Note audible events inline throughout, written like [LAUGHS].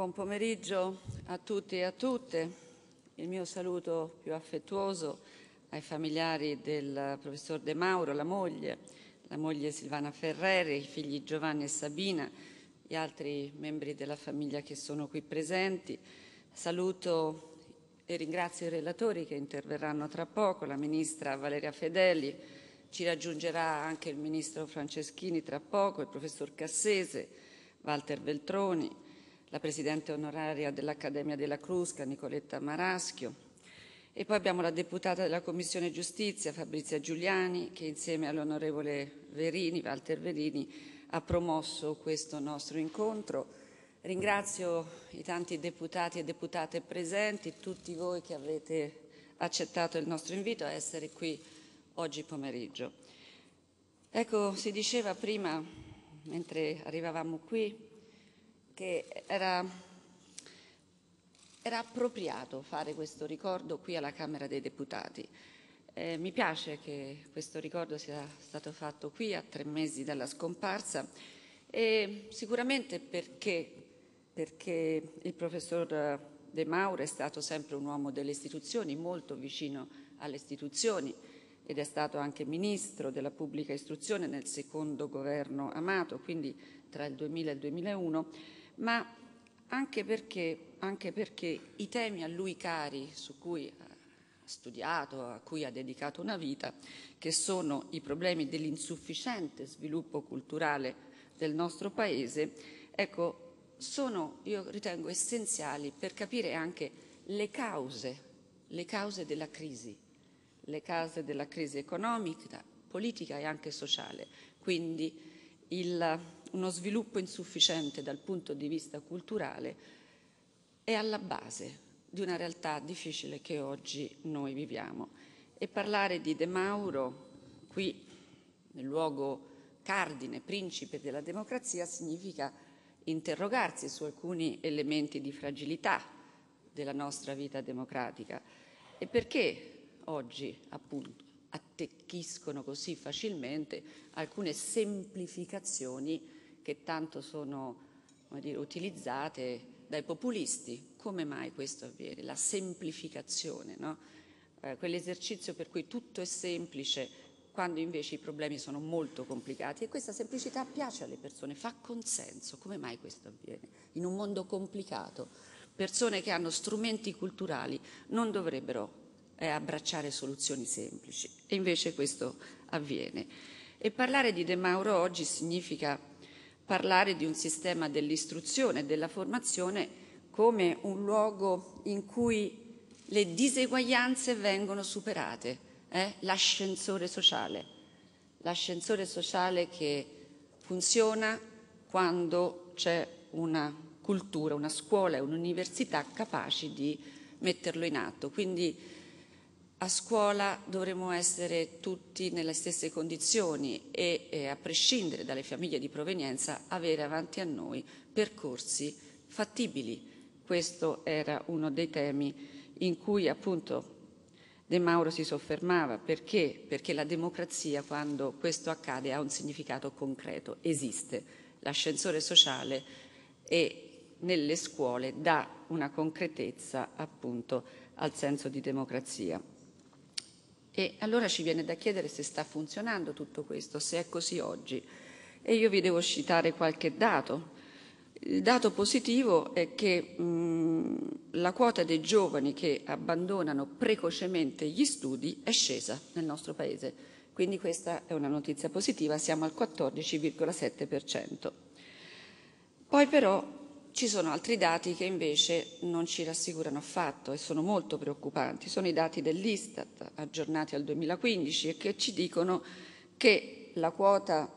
Buon pomeriggio a tutti e a tutte. Il mio saluto più affettuoso ai familiari del professor De Mauro, la moglie, la moglie Silvana Ferreri, i figli Giovanni e Sabina, gli altri membri della famiglia che sono qui presenti. Saluto e ringrazio i relatori che interverranno tra poco, la ministra Valeria Fedeli, ci raggiungerà anche il ministro Franceschini tra poco, il professor Cassese, Walter Veltroni, la Presidente onoraria dell'Accademia della Crusca, Nicoletta Maraschio, e poi abbiamo la deputata della Commissione Giustizia, Fabrizia Giuliani, che insieme all'onorevole Verini, Walter Verini, ha promosso questo nostro incontro. Ringrazio i tanti deputati e deputate presenti, tutti voi che avete accettato il nostro invito a essere qui oggi pomeriggio. Ecco, si diceva prima, mentre arrivavamo qui, che era, era appropriato fare questo ricordo qui alla Camera dei Deputati. Eh, mi piace che questo ricordo sia stato fatto qui a tre mesi dalla scomparsa e sicuramente perché, perché il professor De Mauro è stato sempre un uomo delle istituzioni, molto vicino alle istituzioni ed è stato anche ministro della pubblica istruzione nel secondo governo Amato, quindi tra il 2000 e il 2001 ma anche perché, anche perché i temi a lui cari, su cui ha studiato, a cui ha dedicato una vita, che sono i problemi dell'insufficiente sviluppo culturale del nostro Paese, ecco, sono, io ritengo, essenziali per capire anche le cause, le cause della crisi, le cause della crisi economica, politica e anche sociale. Quindi il, uno sviluppo insufficiente dal punto di vista culturale è alla base di una realtà difficile che oggi noi viviamo. E parlare di De Mauro qui, nel luogo cardine, principe della democrazia, significa interrogarsi su alcuni elementi di fragilità della nostra vita democratica. E perché oggi, appunto, attecchiscono così facilmente alcune semplificazioni che tanto sono dire, utilizzate dai populisti. Come mai questo avviene? La semplificazione, no? eh, quell'esercizio per cui tutto è semplice quando invece i problemi sono molto complicati e questa semplicità piace alle persone, fa consenso. Come mai questo avviene? In un mondo complicato, persone che hanno strumenti culturali non dovrebbero eh, abbracciare soluzioni semplici e invece questo avviene. E parlare di De Mauro oggi significa parlare di un sistema dell'istruzione e della formazione come un luogo in cui le diseguaglianze vengono superate, eh? l'ascensore sociale, l'ascensore sociale che funziona quando c'è una cultura, una scuola e un'università capaci di metterlo in atto. Quindi a scuola dovremmo essere tutti nelle stesse condizioni e, eh, a prescindere dalle famiglie di provenienza, avere avanti a noi percorsi fattibili. Questo era uno dei temi in cui appunto De Mauro si soffermava. Perché? Perché la democrazia, quando questo accade, ha un significato concreto, esiste. L'ascensore sociale e nelle scuole dà una concretezza appunto al senso di democrazia. E allora ci viene da chiedere se sta funzionando tutto questo, se è così oggi. E io vi devo citare qualche dato. Il dato positivo è che mh, mm, la quota dei giovani che abbandonano precocemente gli studi è scesa nel nostro Paese, quindi questa è una notizia positiva, siamo al 14,7%. Poi però ci sono altri dati che invece non ci rassicurano affatto e sono molto preoccupanti. Sono i dati dell'Istat aggiornati al 2015 e che ci dicono che la quota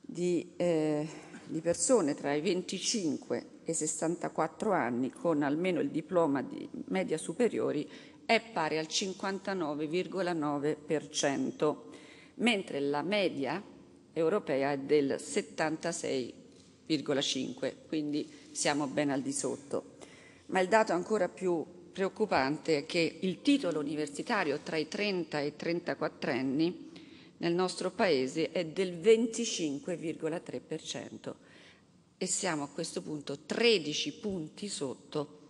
di, eh, di persone tra i 25 e i 64 anni con almeno il diploma di media superiori è pari al 59,9%, mentre la media europea è del 76%. 0,5, quindi siamo ben al di sotto. Ma il dato ancora più preoccupante è che il titolo universitario tra i 30 e i 34 anni nel nostro Paese è del 25,3% e siamo a questo punto 13 punti sotto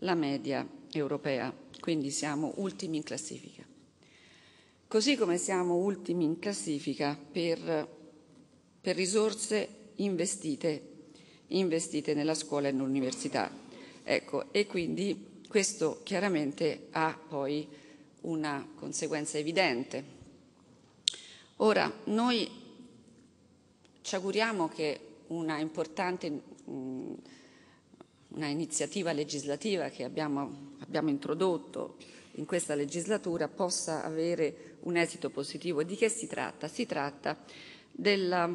la media europea, quindi siamo ultimi in classifica. Così come siamo ultimi in classifica per, per risorse investite, investite nella scuola e nell'università. Ecco, e quindi questo chiaramente ha poi una conseguenza evidente. Ora, noi ci auguriamo che una importante mm, una iniziativa legislativa che abbiamo, abbiamo, introdotto in questa legislatura possa avere un esito positivo. Di che si tratta? Si tratta della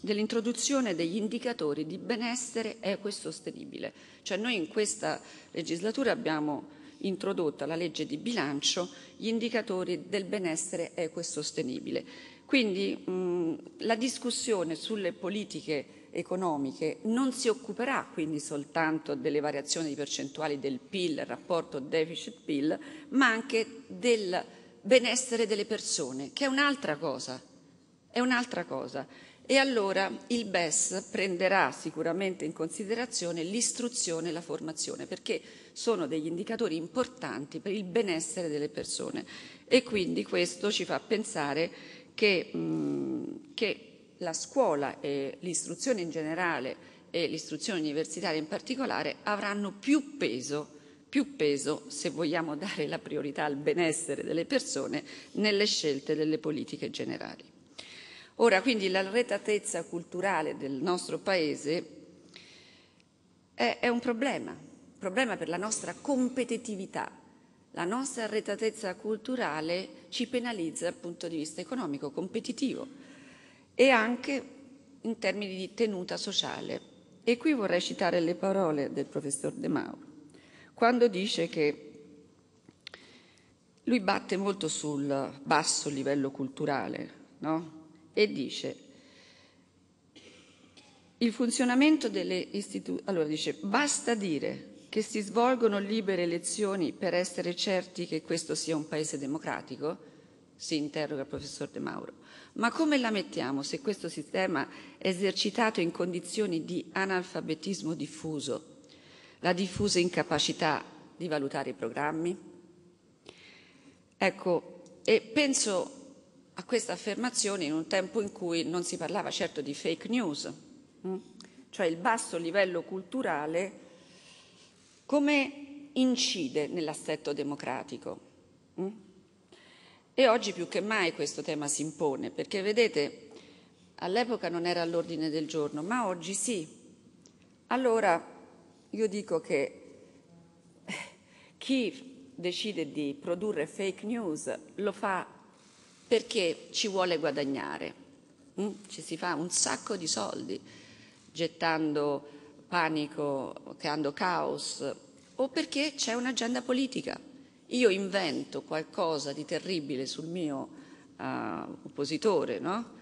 dell'introduzione degli indicatori di benessere equo e sostenibile. Cioè noi in questa legislatura abbiamo introdotto alla legge di bilancio gli indicatori del benessere equo e sostenibile. Quindi mh, la discussione sulle politiche economiche non si occuperà quindi soltanto delle variazioni di percentuali del PIL, rapporto deficit-PIL, ma anche del benessere delle persone, che è un'altra cosa. È un'altra cosa. E allora il BES prenderà sicuramente in considerazione l'istruzione e la formazione, perché sono degli indicatori importanti per il benessere delle persone. E quindi questo ci fa pensare che, mh, che la scuola e l'istruzione in generale e l'istruzione universitaria in particolare avranno più peso più peso se vogliamo dare la priorità al benessere delle persone nelle scelte delle politiche generali. Ora, quindi l'arretatezza culturale del nostro Paese è, è un problema, un problema per la nostra competitività. La nostra arretatezza culturale ci penalizza dal punto di vista economico, competitivo e anche in termini di tenuta sociale. E qui vorrei citare le parole del professor De Mauro, quando dice che lui batte molto sul basso livello culturale, no? e dice il funzionamento delle istituzioni, allora dice basta dire che si svolgono libere elezioni per essere certi che questo sia un paese democratico? Si interroga il professor De Mauro. Ma come la mettiamo se questo sistema è esercitato in condizioni di analfabetismo diffuso, la diffusa incapacità di valutare i programmi? Ecco, e penso a questa affermazione in un tempo in cui non si parlava certo di fake news, mm? cioè il basso livello culturale come incide nell'assetto democratico. Mm? E oggi più che mai questo tema si impone, perché vedete, all'epoca non era all'ordine del giorno, ma oggi sì. Allora io dico che [LAUGHS] chi decide di produrre fake news lo fa perché ci vuole guadagnare. Mm? Ci si fa un sacco di soldi gettando panico, creando caos, o perché c'è un'agenda politica. Io invento qualcosa di terribile sul mio uh, oppositore, no?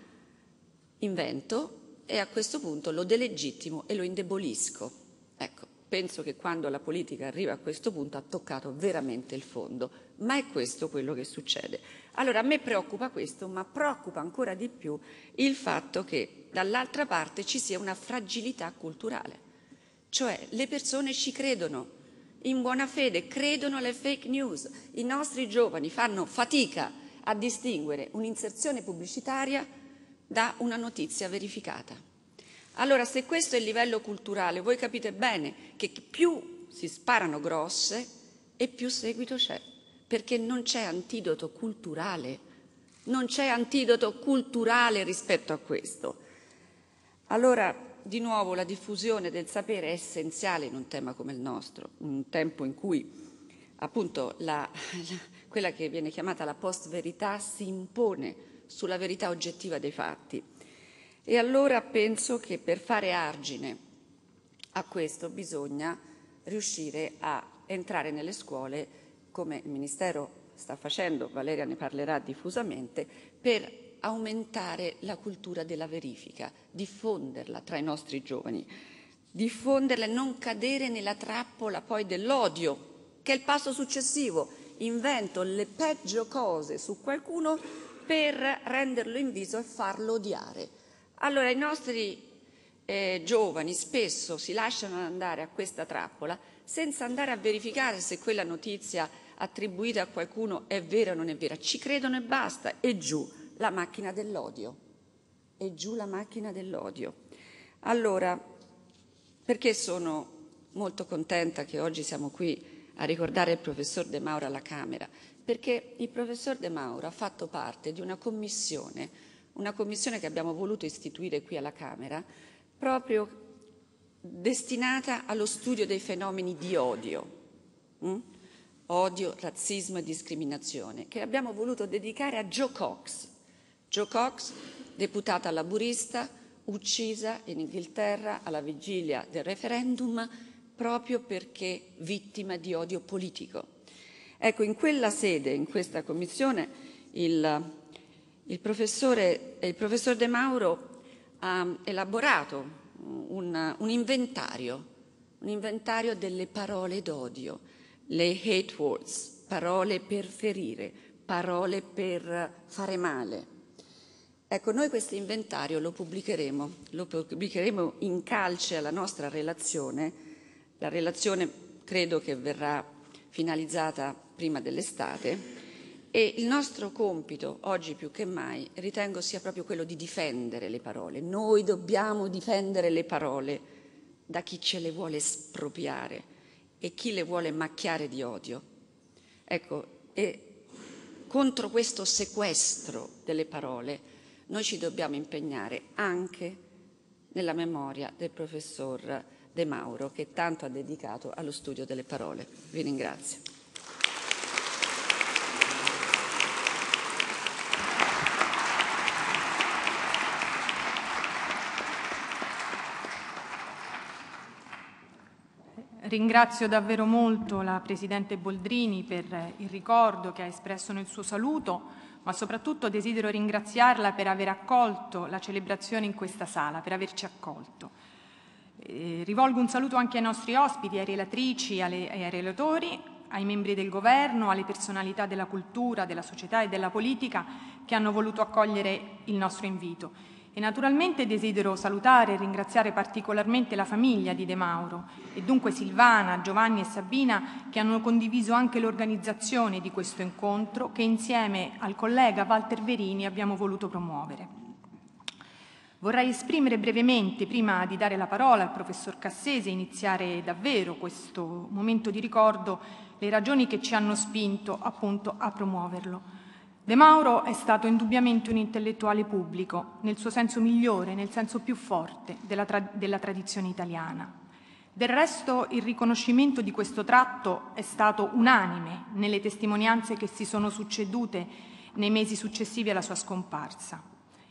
Invento e a questo punto lo delegittimo e lo indebolisco. Ecco, penso che quando la politica arriva a questo punto ha toccato veramente il fondo, ma è questo quello che succede. Allora a me preoccupa questo, ma preoccupa ancora di più il fatto che dall'altra parte ci sia una fragilità culturale, cioè le persone ci credono in buona fede, credono alle fake news, i nostri giovani fanno fatica a distinguere un'inserzione pubblicitaria da una notizia verificata. Allora se questo è il livello culturale, voi capite bene che più si sparano grosse e più seguito c'è perché non c'è antidoto culturale, non c'è antidoto culturale rispetto a questo. Allora, di nuovo, la diffusione del sapere è essenziale in un tema come il nostro, in un tempo in cui appunto la, la, quella che viene chiamata la post-verità si impone sulla verità oggettiva dei fatti. E allora penso che per fare argine a questo bisogna riuscire a entrare nelle scuole come il Ministero sta facendo, Valeria ne parlerà diffusamente, per aumentare la cultura della verifica, diffonderla tra i nostri giovani, diffonderla e non cadere nella trappola poi dell'odio, che è il passo successivo. Invento le peggio cose su qualcuno per renderlo inviso e farlo odiare. Allora i nostri eh, giovani spesso si lasciano andare a questa trappola senza andare a verificare se quella notizia è attribuita a qualcuno è vera o non è vera, ci credono e basta, e giù la macchina dell'odio, e giù la macchina dell'odio. Allora, perché sono molto contenta che oggi siamo qui a ricordare il professor De Mauro alla Camera? Perché il professor De Mauro ha fatto parte di una commissione, una commissione che abbiamo voluto istituire qui alla Camera, proprio destinata allo studio dei fenomeni di odio. Mm? odio, razzismo e discriminazione, che abbiamo voluto dedicare a Joe Cox. Joe Cox, deputata laburista, uccisa in Inghilterra alla vigilia del referendum proprio perché vittima di odio politico. Ecco, in quella sede, in questa commissione, il, il, professore, il professor De Mauro ha elaborato un, un inventario, un inventario delle parole d'odio le hate words, parole per ferire, parole per fare male. Ecco, noi questo inventario lo pubblicheremo, lo pubblicheremo in calce alla nostra relazione, la relazione credo che verrà finalizzata prima dell'estate e il nostro compito oggi più che mai ritengo sia proprio quello di difendere le parole. Noi dobbiamo difendere le parole da chi ce le vuole espropriare e chi le vuole macchiare di odio. Ecco, e contro questo sequestro delle parole noi ci dobbiamo impegnare anche nella memoria del professor De Mauro che tanto ha dedicato allo studio delle parole. Vi ringrazio. Ringrazio davvero molto la Presidente Boldrini per il ricordo che ha espresso nel suo saluto, ma soprattutto desidero ringraziarla per aver accolto la celebrazione in questa sala, per averci accolto. Eh, rivolgo un saluto anche ai nostri ospiti, ai relatrici e ai relatori, ai membri del governo, alle personalità della cultura, della società e della politica che hanno voluto accogliere il nostro invito. E naturalmente desidero salutare e ringraziare particolarmente la famiglia di De Mauro e dunque Silvana, Giovanni e Sabina che hanno condiviso anche l'organizzazione di questo incontro che insieme al collega Walter Verini abbiamo voluto promuovere. Vorrei esprimere brevemente, prima di dare la parola al professor Cassese e iniziare davvero questo momento di ricordo, le ragioni che ci hanno spinto appunto a promuoverlo. De Mauro è stato indubbiamente un intellettuale pubblico, nel suo senso migliore, nel senso più forte della, tra- della tradizione italiana. Del resto il riconoscimento di questo tratto è stato unanime nelle testimonianze che si sono succedute nei mesi successivi alla sua scomparsa.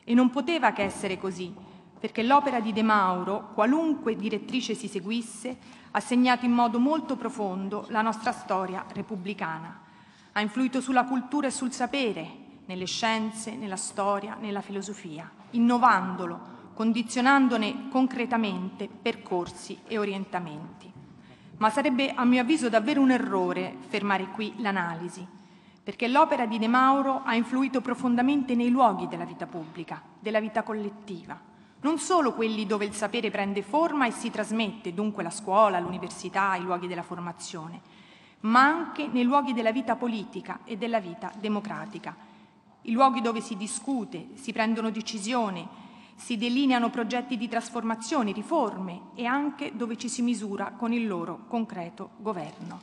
E non poteva che essere così, perché l'opera di De Mauro, qualunque direttrice si seguisse, ha segnato in modo molto profondo la nostra storia repubblicana ha influito sulla cultura e sul sapere, nelle scienze, nella storia, nella filosofia, innovandolo, condizionandone concretamente percorsi e orientamenti. Ma sarebbe a mio avviso davvero un errore fermare qui l'analisi, perché l'opera di De Mauro ha influito profondamente nei luoghi della vita pubblica, della vita collettiva, non solo quelli dove il sapere prende forma e si trasmette, dunque la scuola, l'università, i luoghi della formazione, ma anche nei luoghi della vita politica e della vita democratica, i luoghi dove si discute, si prendono decisioni, si delineano progetti di trasformazione, riforme e anche dove ci si misura con il loro concreto governo.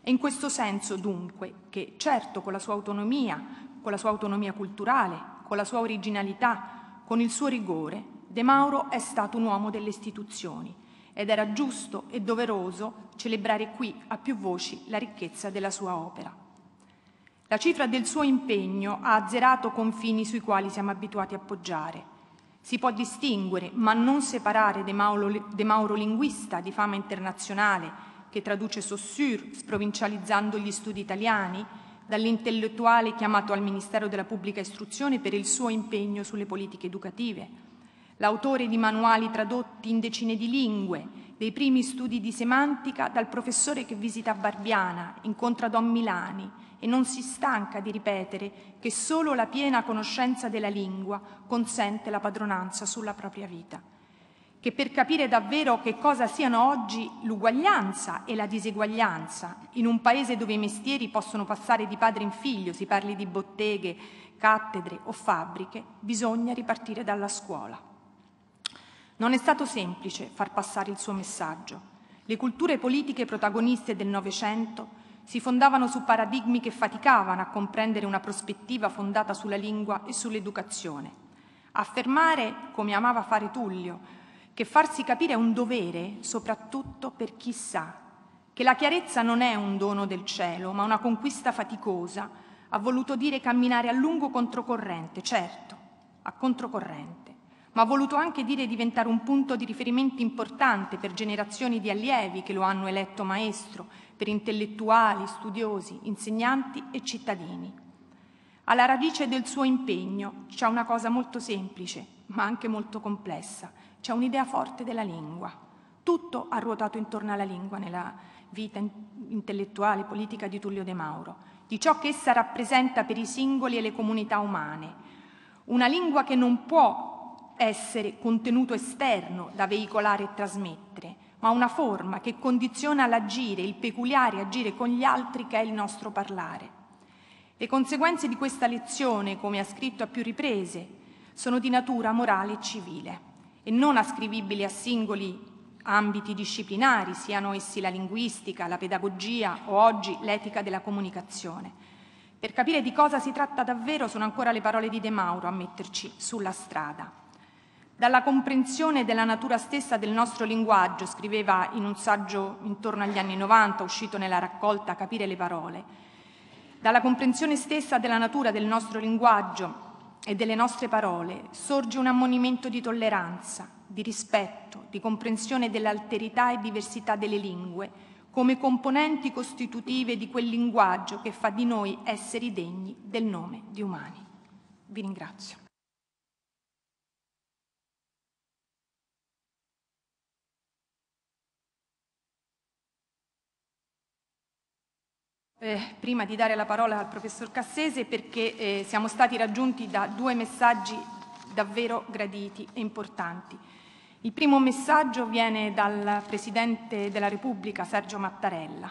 È in questo senso dunque che certo con la sua autonomia, con la sua autonomia culturale, con la sua originalità, con il suo rigore, De Mauro è stato un uomo delle istituzioni, ed era giusto e doveroso celebrare qui a più voci la ricchezza della sua opera. La cifra del suo impegno ha azzerato confini sui quali siamo abituati a poggiare. Si può distinguere, ma non separare De Mauro, De Mauro linguista di fama internazionale, che traduce Saussure, sprovincializzando gli studi italiani, dall'intellettuale chiamato al Ministero della Pubblica Istruzione per il suo impegno sulle politiche educative, l'autore di manuali tradotti in decine di lingue, dei primi studi di semantica dal professore che visita Barbiana, incontra Don Milani e non si stanca di ripetere che solo la piena conoscenza della lingua consente la padronanza sulla propria vita. Che per capire davvero che cosa siano oggi l'uguaglianza e la diseguaglianza, in un paese dove i mestieri possono passare di padre in figlio, si parli di botteghe, cattedre o fabbriche, bisogna ripartire dalla scuola. Non è stato semplice far passare il suo messaggio. Le culture politiche protagoniste del Novecento si fondavano su paradigmi che faticavano a comprendere una prospettiva fondata sulla lingua e sull'educazione. Affermare, come amava fare Tullio, che farsi capire è un dovere, soprattutto per chi sa che la chiarezza non è un dono del cielo, ma una conquista faticosa, ha voluto dire camminare a lungo controcorrente, certo, a controcorrente ma ha voluto anche dire diventare un punto di riferimento importante per generazioni di allievi che lo hanno eletto maestro, per intellettuali, studiosi, insegnanti e cittadini. Alla radice del suo impegno c'è una cosa molto semplice, ma anche molto complessa, c'è un'idea forte della lingua. Tutto ha ruotato intorno alla lingua nella vita intellettuale e politica di Tullio De Mauro, di ciò che essa rappresenta per i singoli e le comunità umane. Una lingua che non può essere contenuto esterno da veicolare e trasmettere, ma una forma che condiziona l'agire, il peculiare agire con gli altri che è il nostro parlare. Le conseguenze di questa lezione, come ha scritto a più riprese, sono di natura morale e civile e non ascrivibili a singoli ambiti disciplinari, siano essi la linguistica, la pedagogia o oggi l'etica della comunicazione. Per capire di cosa si tratta davvero sono ancora le parole di De Mauro a metterci sulla strada dalla comprensione della natura stessa del nostro linguaggio, scriveva in un saggio intorno agli anni 90, uscito nella raccolta Capire le parole, dalla comprensione stessa della natura del nostro linguaggio e delle nostre parole sorge un ammonimento di tolleranza, di rispetto, di comprensione dell'alterità e diversità delle lingue come componenti costitutive di quel linguaggio che fa di noi esseri degni del nome di umani. Vi ringrazio. eh, prima di dare la parola al professor Cassese perché eh, siamo stati raggiunti da due messaggi davvero graditi e importanti. Il primo messaggio viene dal Presidente della Repubblica Sergio Mattarella,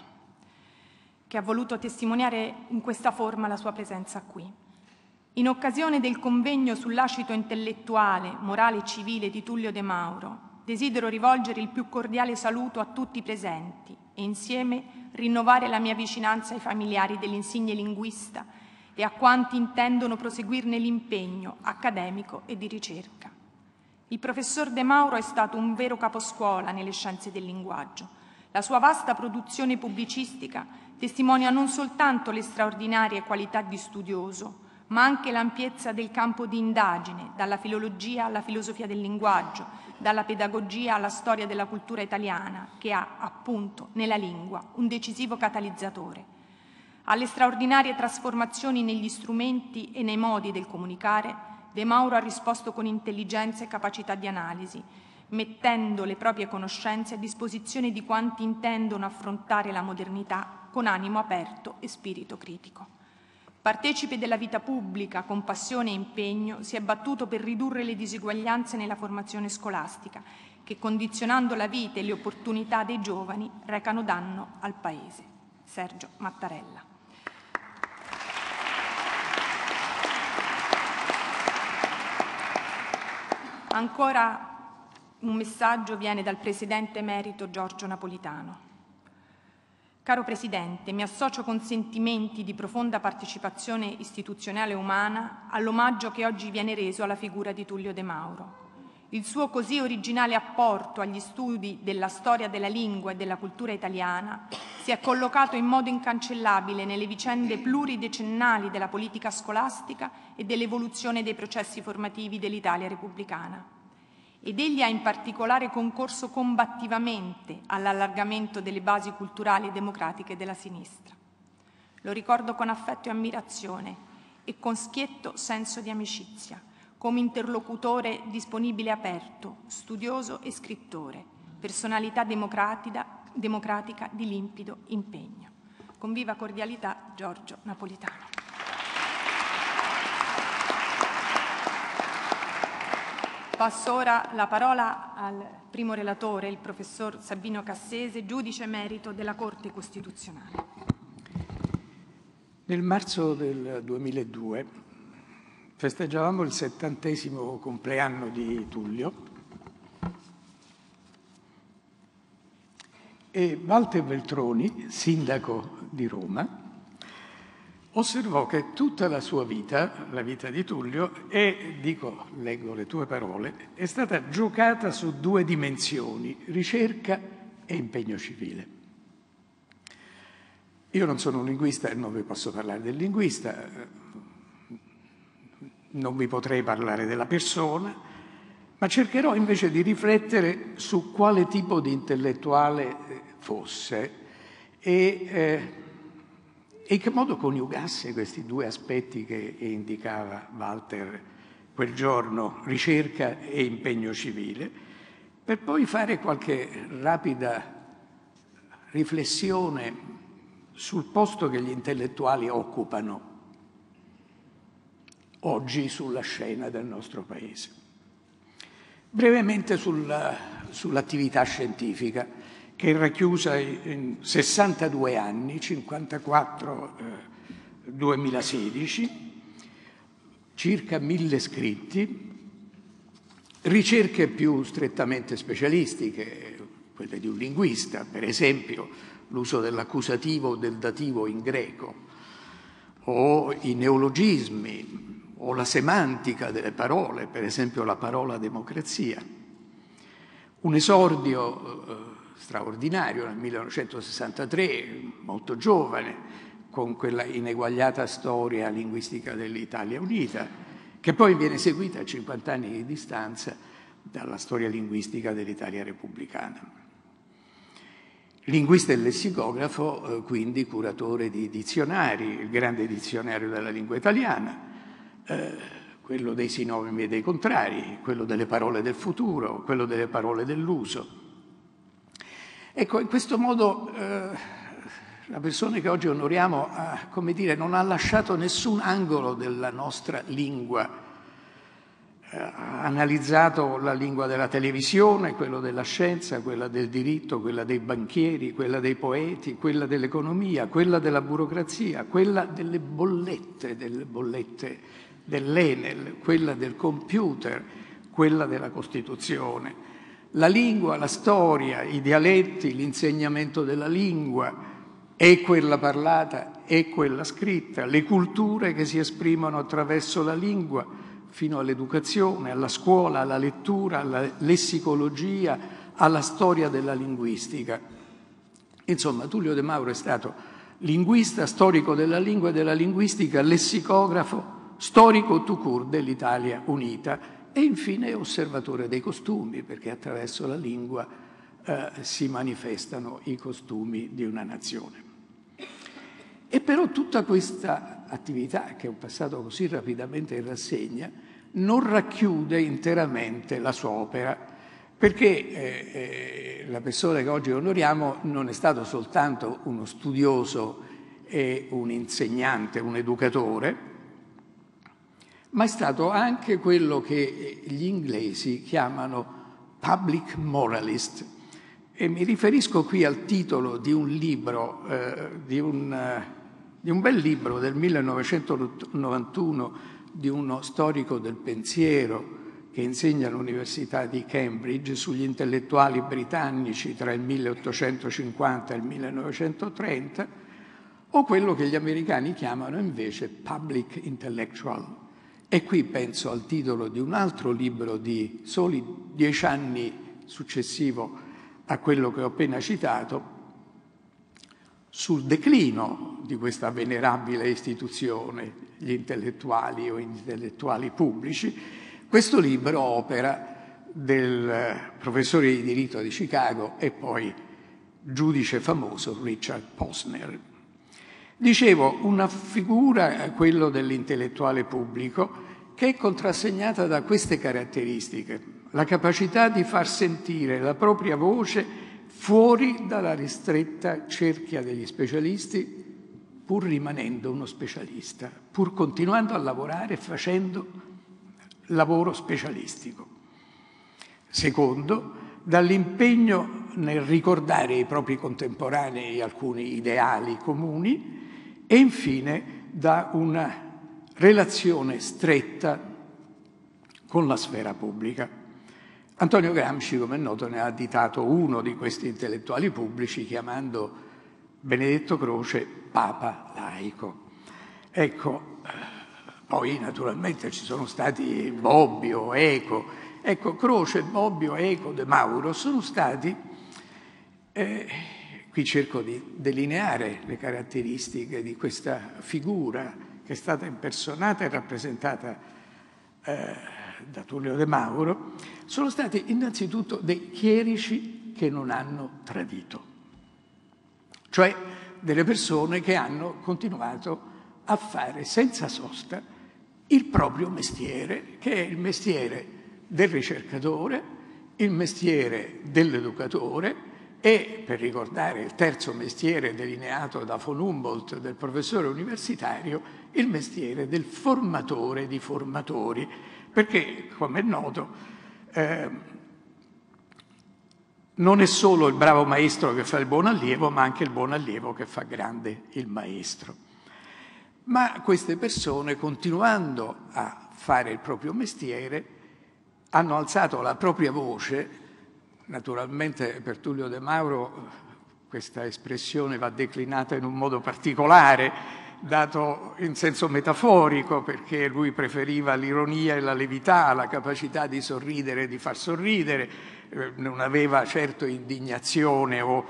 che ha voluto testimoniare in questa forma la sua presenza qui. In occasione del convegno sull'acito intellettuale, morale e civile di Tullio De Mauro, desidero rivolgere il più cordiale saluto a tutti i presenti e insieme a rinnovare la mia vicinanza ai familiari dell'insigne linguista e a quanti intendono proseguirne l'impegno accademico e di ricerca. Il professor De Mauro è stato un vero caposcuola nelle scienze del linguaggio. La sua vasta produzione pubblicistica testimonia non soltanto le straordinarie qualità di studioso, ma anche l'ampiezza del campo di indagine, dalla filologia alla filosofia del linguaggio, dalla pedagogia alla storia della cultura italiana, che ha appunto nella lingua un decisivo catalizzatore. Alle straordinarie trasformazioni negli strumenti e nei modi del comunicare, De Mauro ha risposto con intelligenza e capacità di analisi, mettendo le proprie conoscenze a disposizione di quanti intendono affrontare la modernità con animo aperto e spirito critico. Partecipe della vita pubblica con passione e impegno, si è battuto per ridurre le disuguaglianze nella formazione scolastica, che condizionando la vita e le opportunità dei giovani recano danno al Paese. Sergio Mattarella. Ancora un messaggio viene dal Presidente emerito Giorgio Napolitano. Caro Presidente, mi associo con sentimenti di profonda partecipazione istituzionale e umana all'omaggio che oggi viene reso alla figura di Tullio De Mauro. Il suo così originale apporto agli studi della storia della lingua e della cultura italiana si è collocato in modo incancellabile nelle vicende pluridecennali della politica scolastica e dell'evoluzione dei processi formativi dell'Italia repubblicana ed egli ha in particolare concorso combattivamente all'allargamento delle basi culturali e democratiche della sinistra. Lo ricordo con affetto e ammirazione e con schietto senso di amicizia, come interlocutore disponibile e aperto, studioso e scrittore, personalità democratica di limpido impegno. Con viva cordialità Giorgio Napolitano. Passo ora la parola al primo relatore, il professor Sabino Cassese, giudice emerito della Corte Costituzionale. Nel marzo del 2002 festeggiavamo il settantesimo compleanno di Tullio e Walter Veltroni, sindaco di Roma, osservò che tutta la sua vita, la vita di Tullio, è, dico, leggo le tue parole, è stata giocata su due dimensioni, ricerca e impegno civile. Io non sono un linguista e non vi posso parlare del linguista, non vi potrei parlare della persona, ma cercherò invece di riflettere su quale tipo di intellettuale eh, fosse e eh, e in che modo coniugasse questi due aspetti che indicava Walter quel giorno, ricerca e impegno civile, per poi fare qualche rapida riflessione sul posto che gli intellettuali occupano oggi sulla scena del nostro Paese. Brevemente sulla, sull'attività scientifica che era chiusa in 62 anni, 54-2016, eh, circa mille scritti, ricerche più strettamente specialistiche, quelle di un linguista, per esempio l'uso dell'accusativo o del dativo in greco, o i neologismi, o la semantica delle parole, per esempio la parola democrazia. Un esordio eh, straordinario nel 1963, molto giovane, con quella ineguagliata storia linguistica dell'Italia Unita, che poi viene seguita a 50 anni di distanza dalla storia linguistica dell'Italia repubblicana. Linguista e lessicografo, eh, quindi curatore di dizionari, il grande dizionario della lingua italiana, eh, quello dei sinonimi e dei contrari, quello delle parole del futuro, quello delle parole dell'uso Ecco, in questo modo eh, la persona che oggi onoriamo, eh, come dire, non ha lasciato nessun angolo della nostra lingua. Eh, ha analizzato la lingua della televisione, quella della scienza, quella del diritto, quella dei banchieri, quella dei poeti, quella dell'economia, quella della burocrazia, quella delle bollette, delle bollette dell'Enel, quella del computer, quella della Costituzione la lingua, la storia, i dialetti, l'insegnamento della lingua è quella parlata, è quella scritta, le culture che si esprimono attraverso la lingua, fino all'educazione, alla scuola, alla lettura, alla lessicologia, alla storia della linguistica. Insomma, Tullio De Mauro è stato linguista, storico della lingua e della linguistica, lessicografo, storico tout court dell'Italia unita e infine osservatore dei costumi, perché attraverso la lingua eh, si manifestano i costumi di una nazione. E però tutta questa attività, che ho passato così rapidamente in rassegna, non racchiude interamente la sua opera, perché eh, eh, la persona che oggi onoriamo non è stato soltanto uno studioso e un insegnante, un educatore, ma è stato anche quello che eh, gli inglesi chiamano public moralist. E mi riferisco qui al titolo di un libro, eh, di, un, eh, di un bel libro del 1991 di uno storico del pensiero che insegna all'Università di Cambridge sugli intellettuali britannici tra il 1850 e il 1930, o quello che gli americani chiamano invece public intellectual e qui penso al titolo di un altro libro di soli dieci anni successivo a quello che ho appena citato, sul declino di questa venerabile istituzione, gli intellettuali o intellettuali pubblici, questo libro opera del professore di diritto di Chicago e poi giudice famoso Richard Posner, Dicevo, una figura, eh, quello dell'intellettuale pubblico, che è contrassegnata da queste caratteristiche, la capacità di far sentire la propria voce fuori dalla ristretta cerchia degli specialisti, pur rimanendo uno specialista, pur continuando a lavorare facendo lavoro specialistico. Secondo, dall'impegno nel ricordare ai propri contemporanei alcuni ideali comuni, e infine da una relazione stretta con la sfera pubblica. Antonio Gramsci, come è noto, ne ha additato uno di questi intellettuali pubblici chiamando Benedetto Croce Papa laico. Ecco, poi naturalmente ci sono stati Bobbio, Eco. Ecco, Croce, Bobbio, Eco, De Mauro sono stati eh, Qui cerco di delineare le caratteristiche di questa figura che è stata impersonata e rappresentata eh, da Tullio De Mauro. Sono stati innanzitutto dei chierici che non hanno tradito, cioè delle persone che hanno continuato a fare senza sosta il proprio mestiere, che è il mestiere del ricercatore, il mestiere dell'educatore, e, per ricordare il terzo mestiere delineato da von Humboldt del professore universitario, il mestiere del formatore di formatori, perché, come è noto, eh, non è solo il bravo maestro che fa il buon allievo, ma anche il buon allievo che fa grande il maestro. Ma queste persone, continuando a fare il proprio mestiere, hanno alzato la propria voce Naturalmente per Tullio De Mauro questa espressione va declinata in un modo particolare, dato in senso metaforico, perché lui preferiva l'ironia e la levità, la capacità di sorridere e di far sorridere, eh, non aveva certo indignazione o,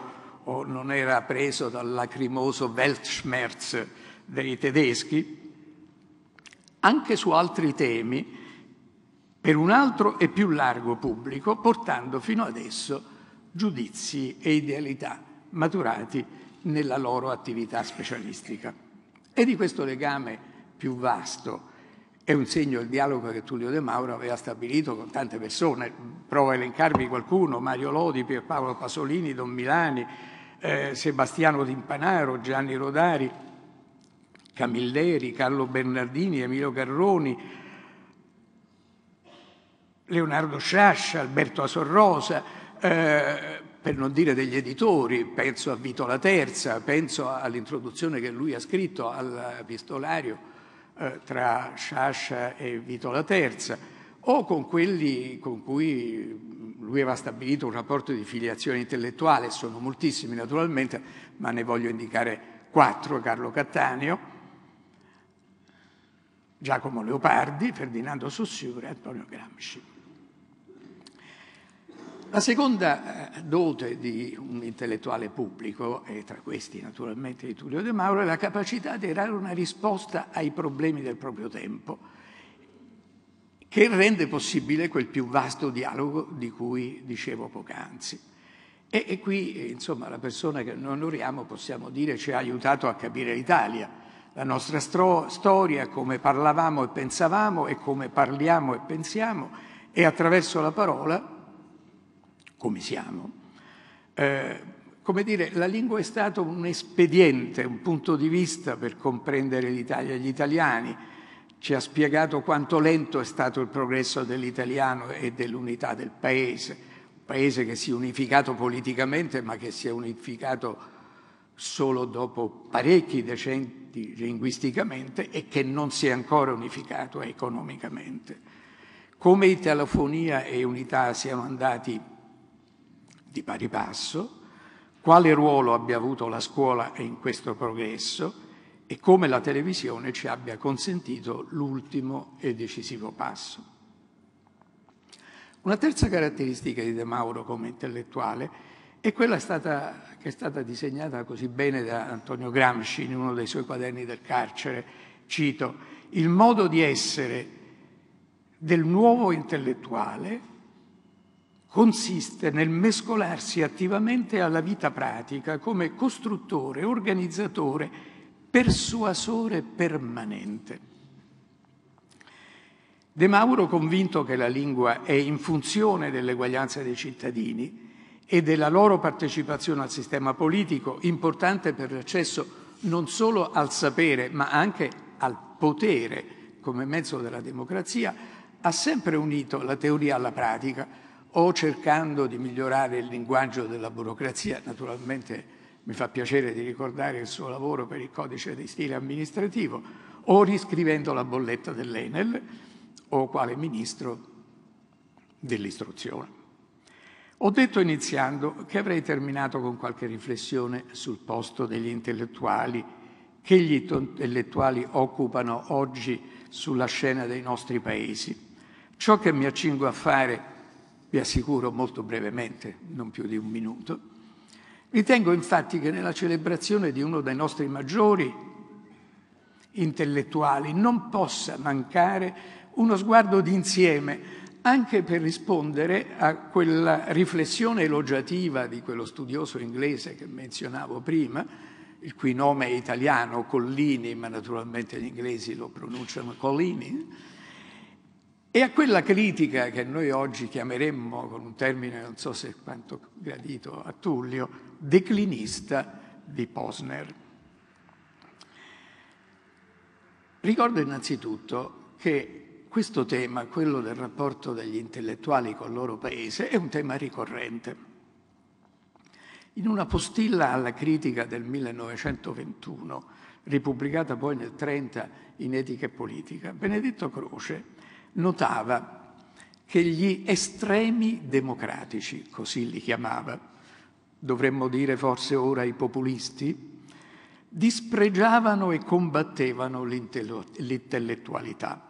o non era preso dal lacrimoso Weltschmerz dei tedeschi. Anche su altri temi, per un altro e più largo pubblico, portando fino adesso giudizi e idealità maturati nella loro attività specialistica. E di questo legame più vasto è un segno il dialogo che Tullio De Mauro aveva stabilito con tante persone, provo a elencarvi qualcuno, Mario Lodi, Pierpaolo Pasolini, Don Milani, eh, Sebastiano Timpanaro, Gianni Rodari, Camilleri, Carlo Bernardini, Emilio Carroni, Leonardo Sciascia, Alberto Asorrosa, eh, per non dire degli editori, penso a Vito La Terza, penso all'introduzione che lui ha scritto al epistolario eh, tra Sciascia e Vito La Terza, o con quelli con cui lui aveva stabilito un rapporto di filiazione intellettuale, sono moltissimi naturalmente, ma ne voglio indicare quattro, Carlo Cattaneo, Giacomo Leopardi, Ferdinando Saussure e Antonio Gramsci. La seconda eh, dote di un intellettuale pubblico, e tra questi naturalmente di Tullio De Mauro, è la capacità di dare una risposta ai problemi del proprio tempo, che rende possibile quel più vasto dialogo di cui dicevo poc'anzi. E, e, qui, insomma, la persona che noi onoriamo, possiamo dire, ci ha aiutato a capire l'Italia, la nostra stro- storia, come parlavamo e pensavamo e come parliamo e pensiamo, e attraverso la parola come siamo. Eh, come dire, la lingua è stato un espediente, un punto di vista per comprendere l'Italia e gli italiani, ci ha spiegato quanto lento è stato il progresso dell'italiano e dell'unità del paese, un paese che si è unificato politicamente ma che si è unificato solo dopo parecchi decenni linguisticamente e che non si è ancora unificato economicamente. Come italofonia e unità siamo andati di pari passo, quale ruolo abbia avuto la scuola in questo progresso e come la televisione ci abbia consentito l'ultimo e decisivo passo. Una terza caratteristica di De Mauro come intellettuale è quella stata, che è stata disegnata così bene da Antonio Gramsci in uno dei suoi quaderni del carcere, cito, il modo di essere del nuovo intellettuale consiste nel mescolarsi attivamente alla vita pratica come costruttore, organizzatore, persuasore permanente. De Mauro, convinto che la lingua è in funzione dell'eguaglianza dei cittadini e della loro partecipazione al sistema politico, importante per l'accesso non solo al sapere ma anche al potere come mezzo della democrazia, ha sempre unito la teoria alla pratica, o cercando di migliorare il linguaggio della burocrazia, naturalmente mi fa piacere di ricordare il suo lavoro per il codice di stile amministrativo, o riscrivendo la bolletta dell'Enel o quale ministro dell'istruzione. Ho detto iniziando che avrei terminato con qualche riflessione sul posto degli intellettuali che gli intellettuali occupano oggi sulla scena dei nostri paesi. Ciò che mi accingo a fare è vi assicuro molto brevemente, non più di un minuto. Ritengo infatti che nella celebrazione di uno dei nostri maggiori intellettuali non possa mancare uno sguardo d'insieme anche per rispondere a quella riflessione elogiativa di quello studioso inglese che menzionavo prima, il cui nome è italiano, Collini, ma naturalmente gli inglesi lo pronunciano Collini, e a quella critica che noi oggi chiameremmo, con un termine non so se quanto gradito a Tullio, declinista di Posner. Ricordo innanzitutto che questo tema, quello del rapporto degli intellettuali col loro paese, è un tema ricorrente. In una postilla alla critica del 1921, ripubblicata poi nel 30 in Etica e Politica, Benedetto Croce notava che gli estremi democratici, così li chiamava, dovremmo dire forse ora i populisti, dispregiavano e combattevano l'intellettualità.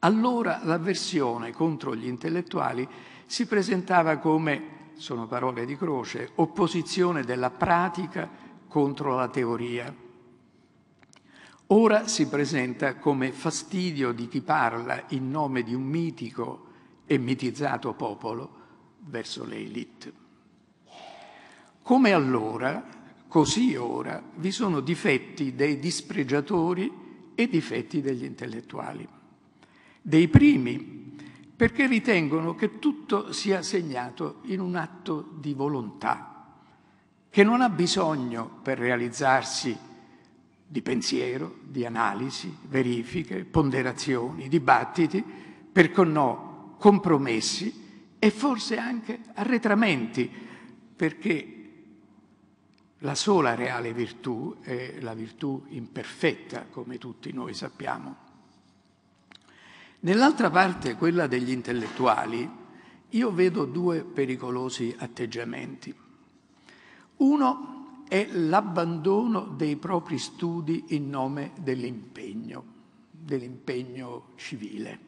Allora l'avversione contro gli intellettuali si presentava come, sono parole di croce, opposizione della pratica contro la teoria, Ora si presenta come fastidio di chi parla in nome di un mitico e mitizzato popolo verso le elite. Come allora, così ora, vi sono difetti dei dispregiatori e difetti degli intellettuali. Dei primi, perché ritengono che tutto sia segnato in un atto di volontà, che non ha bisogno per realizzarsi di pensiero, di analisi, verifiche, ponderazioni, dibattiti, perché no compromessi e forse anche arretramenti, perché la sola reale virtù è la virtù imperfetta, come tutti noi sappiamo. Nell'altra parte, quella degli intellettuali, io vedo due pericolosi atteggiamenti. Uno è l'abbandono dei propri studi in nome dell'impegno, dell'impegno civile.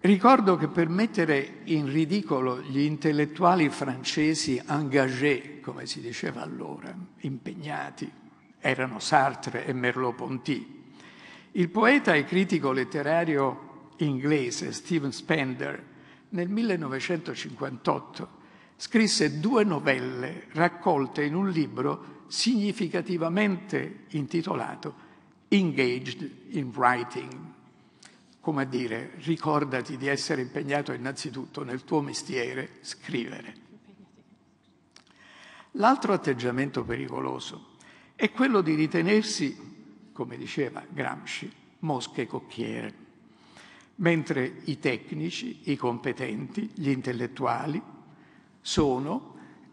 Ricordo che per mettere in ridicolo gli intellettuali francesi engagés, come si diceva allora, impegnati, erano Sartre e Merleau-Ponty, il poeta e critico letterario inglese Stephen Spender nel 1958 scrisse due novelle raccolte in un libro significativamente intitolato Engaged in Writing, come a dire ricordati di essere impegnato innanzitutto nel tuo mestiere, scrivere. L'altro atteggiamento pericoloso è quello di ritenersi, come diceva Gramsci, mosche cocchiere, mentre i tecnici, i competenti, gli intellettuali, sono,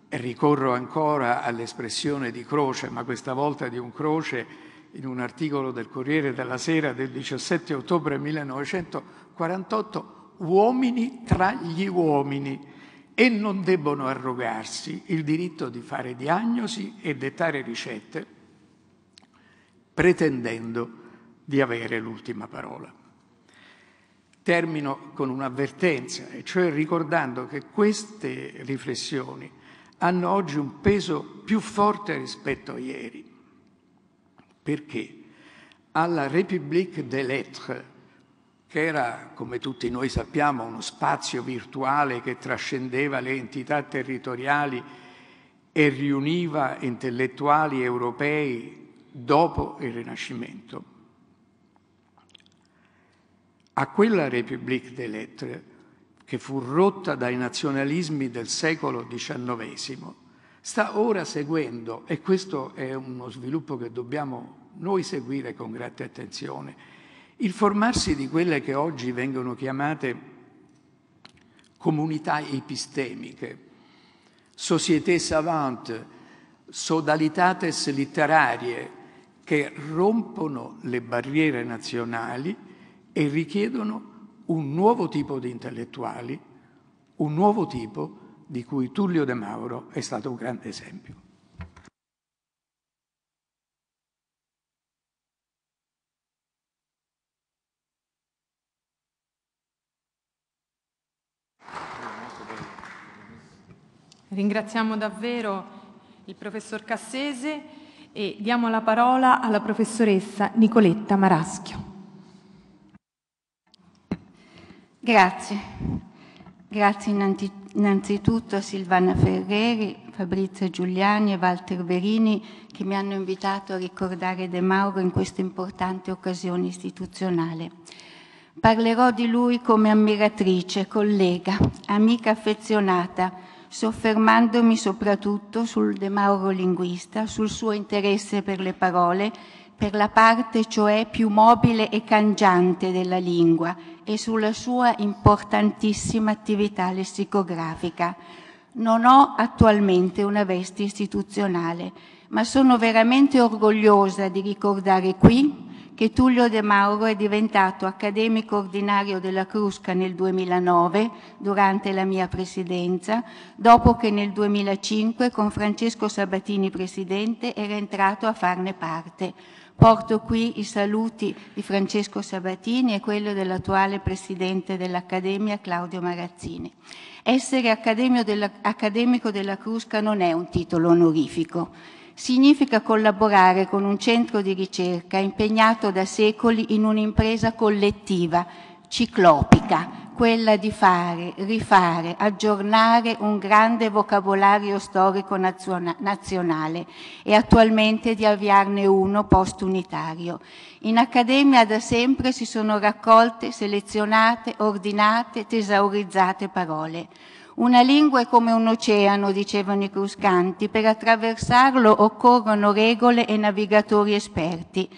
e ricorro ancora all'espressione di croce, ma questa volta di un croce in un articolo del Corriere della Sera del 17 ottobre 1948, uomini tra gli uomini e non debbono arrogarsi il diritto di fare diagnosi e dettare ricette pretendendo di avere l'ultima parola. Termino con un'avvertenza, e cioè ricordando che queste riflessioni hanno oggi un peso più forte rispetto a ieri, perché alla République des Lettres, che era, come tutti noi sappiamo, uno spazio virtuale che trascendeva le entità territoriali e riuniva intellettuali europei dopo il Rinascimento a quella République des Lettres che fu rotta dai nazionalismi del secolo XIX, sta ora seguendo, e questo è uno sviluppo che dobbiamo noi seguire con grande attenzione, il formarsi di quelle che oggi vengono chiamate comunità epistemiche, société savante, sodalitates Literarie, che rompono le barriere nazionali e richiedono un nuovo tipo di intellettuali, un nuovo tipo di cui Tullio De Mauro è stato un grande esempio. Ringraziamo davvero il professor Cassese e diamo la parola alla professoressa Nicoletta Maraschio. Grazie. Grazie innanzitutto a Silvana Ferreri, Fabrizio Giuliani e Walter Verini che mi hanno invitato a ricordare De Mauro in questa importante occasione istituzionale. Parlerò di lui come ammiratrice, collega, amica affezionata, soffermandomi soprattutto sul De Mauro linguista, sul suo interesse per le parole per la parte cioè più mobile e cangiante della lingua e sulla sua importantissima attività lessicografica. Non ho attualmente una veste istituzionale, ma sono veramente orgogliosa di ricordare qui che Tullio De Mauro è diventato accademico ordinario della Crusca nel 2009, durante la mia presidenza, dopo che nel 2005 con Francesco Sabatini presidente era entrato a farne parte. Porto qui i saluti di Francesco Sabatini e quello dell'attuale presidente dell'Accademia Claudio Marazzini. Essere accademico della Crusca non è un titolo onorifico, significa collaborare con un centro di ricerca impegnato da secoli in un'impresa collettiva, ciclopica, quella di fare, rifare, aggiornare un grande vocabolario storico nazionale e attualmente di avviarne uno post-unitario. In Accademia da sempre si sono raccolte, selezionate, ordinate, tesaurizzate parole. Una lingua è come un oceano, dicevano i cruscanti, per attraversarlo occorrono regole e navigatori esperti.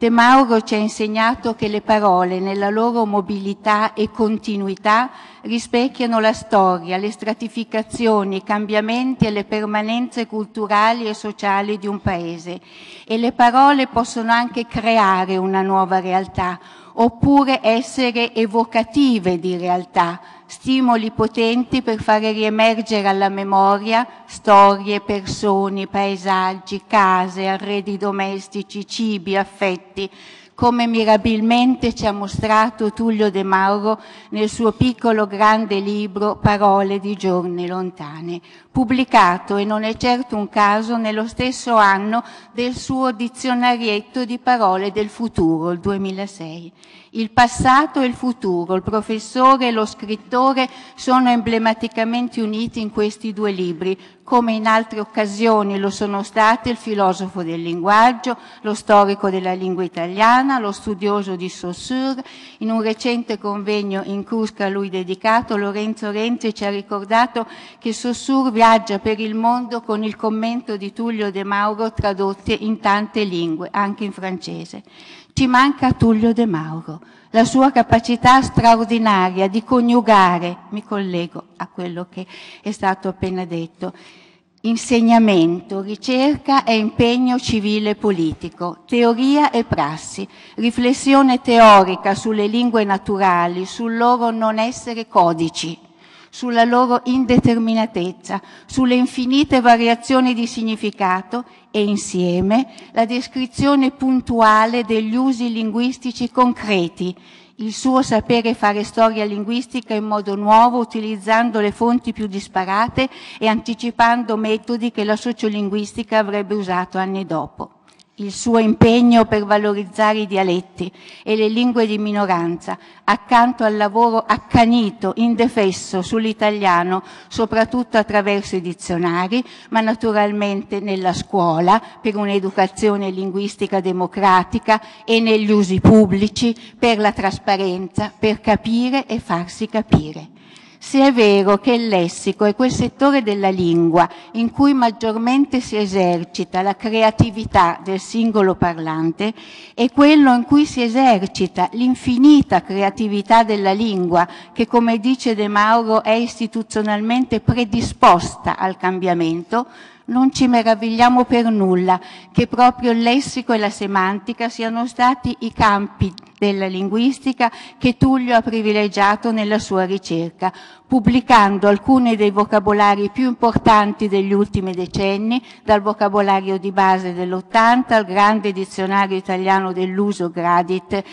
De Mauro ci ha insegnato che le parole, nella loro mobilità e continuità, rispecchiano la storia, le stratificazioni, i cambiamenti e le permanenze culturali e sociali di un paese. E le parole possono anche creare una nuova realtà, oppure essere evocative di realtà, stimoli potenti per fare riemergere alla memoria storie, persone, paesaggi, case, arredi domestici, cibi, affetti, come mirabilmente ci ha mostrato Tullio De Mauro nel suo piccolo grande libro Parole di giorni lontani, pubblicato, e non è certo un caso, nello stesso anno del suo dizionarietto di parole del futuro, il 2006. Il passato e il futuro, il professore e lo scrittore sono emblematicamente uniti in questi due libri, come in altre occasioni lo sono state il filosofo del linguaggio, lo storico della lingua italiana, lo studioso di Saussure. In un recente convegno in Cusca a lui dedicato, Lorenzo Renzi ci ha ricordato che Saussure viaggia per il mondo con il commento di Tullio De Mauro tradotte in tante lingue, anche in francese. Ci manca Tullio De Mauro, la sua capacità straordinaria di coniugare, mi collego a quello che è stato appena detto, insegnamento, ricerca e impegno civile e politico, teoria e prassi, riflessione teorica sulle lingue naturali, sul loro non essere codici sulla loro indeterminatezza, sulle infinite variazioni di significato e insieme la descrizione puntuale degli usi linguistici concreti, il suo sapere fare storia linguistica in modo nuovo, utilizzando le fonti più disparate e anticipando metodi che la sociolinguistica avrebbe usato anni dopo il suo impegno per valorizzare i dialetti e le lingue di minoranza, accanto al lavoro accanito, indefesso sull'italiano, soprattutto attraverso i dizionari, ma naturalmente nella scuola, per un'educazione linguistica democratica e negli usi pubblici, per la trasparenza, per capire e farsi capire se è vero che il lessico è quel settore della lingua in cui maggiormente si esercita la creatività del singolo parlante e quello in cui si esercita l'infinita creatività della lingua che, come dice De Mauro, è istituzionalmente predisposta al cambiamento, non ci meravigliamo per nulla che proprio il lessico e la semantica siano stati i campi della linguistica che Tullio ha privilegiato nella sua ricerca, pubblicando alcuni dei vocabolari più importanti degli ultimi decenni, dal vocabolario di base dell'80 al grande dizionario italiano dell'uso Gradit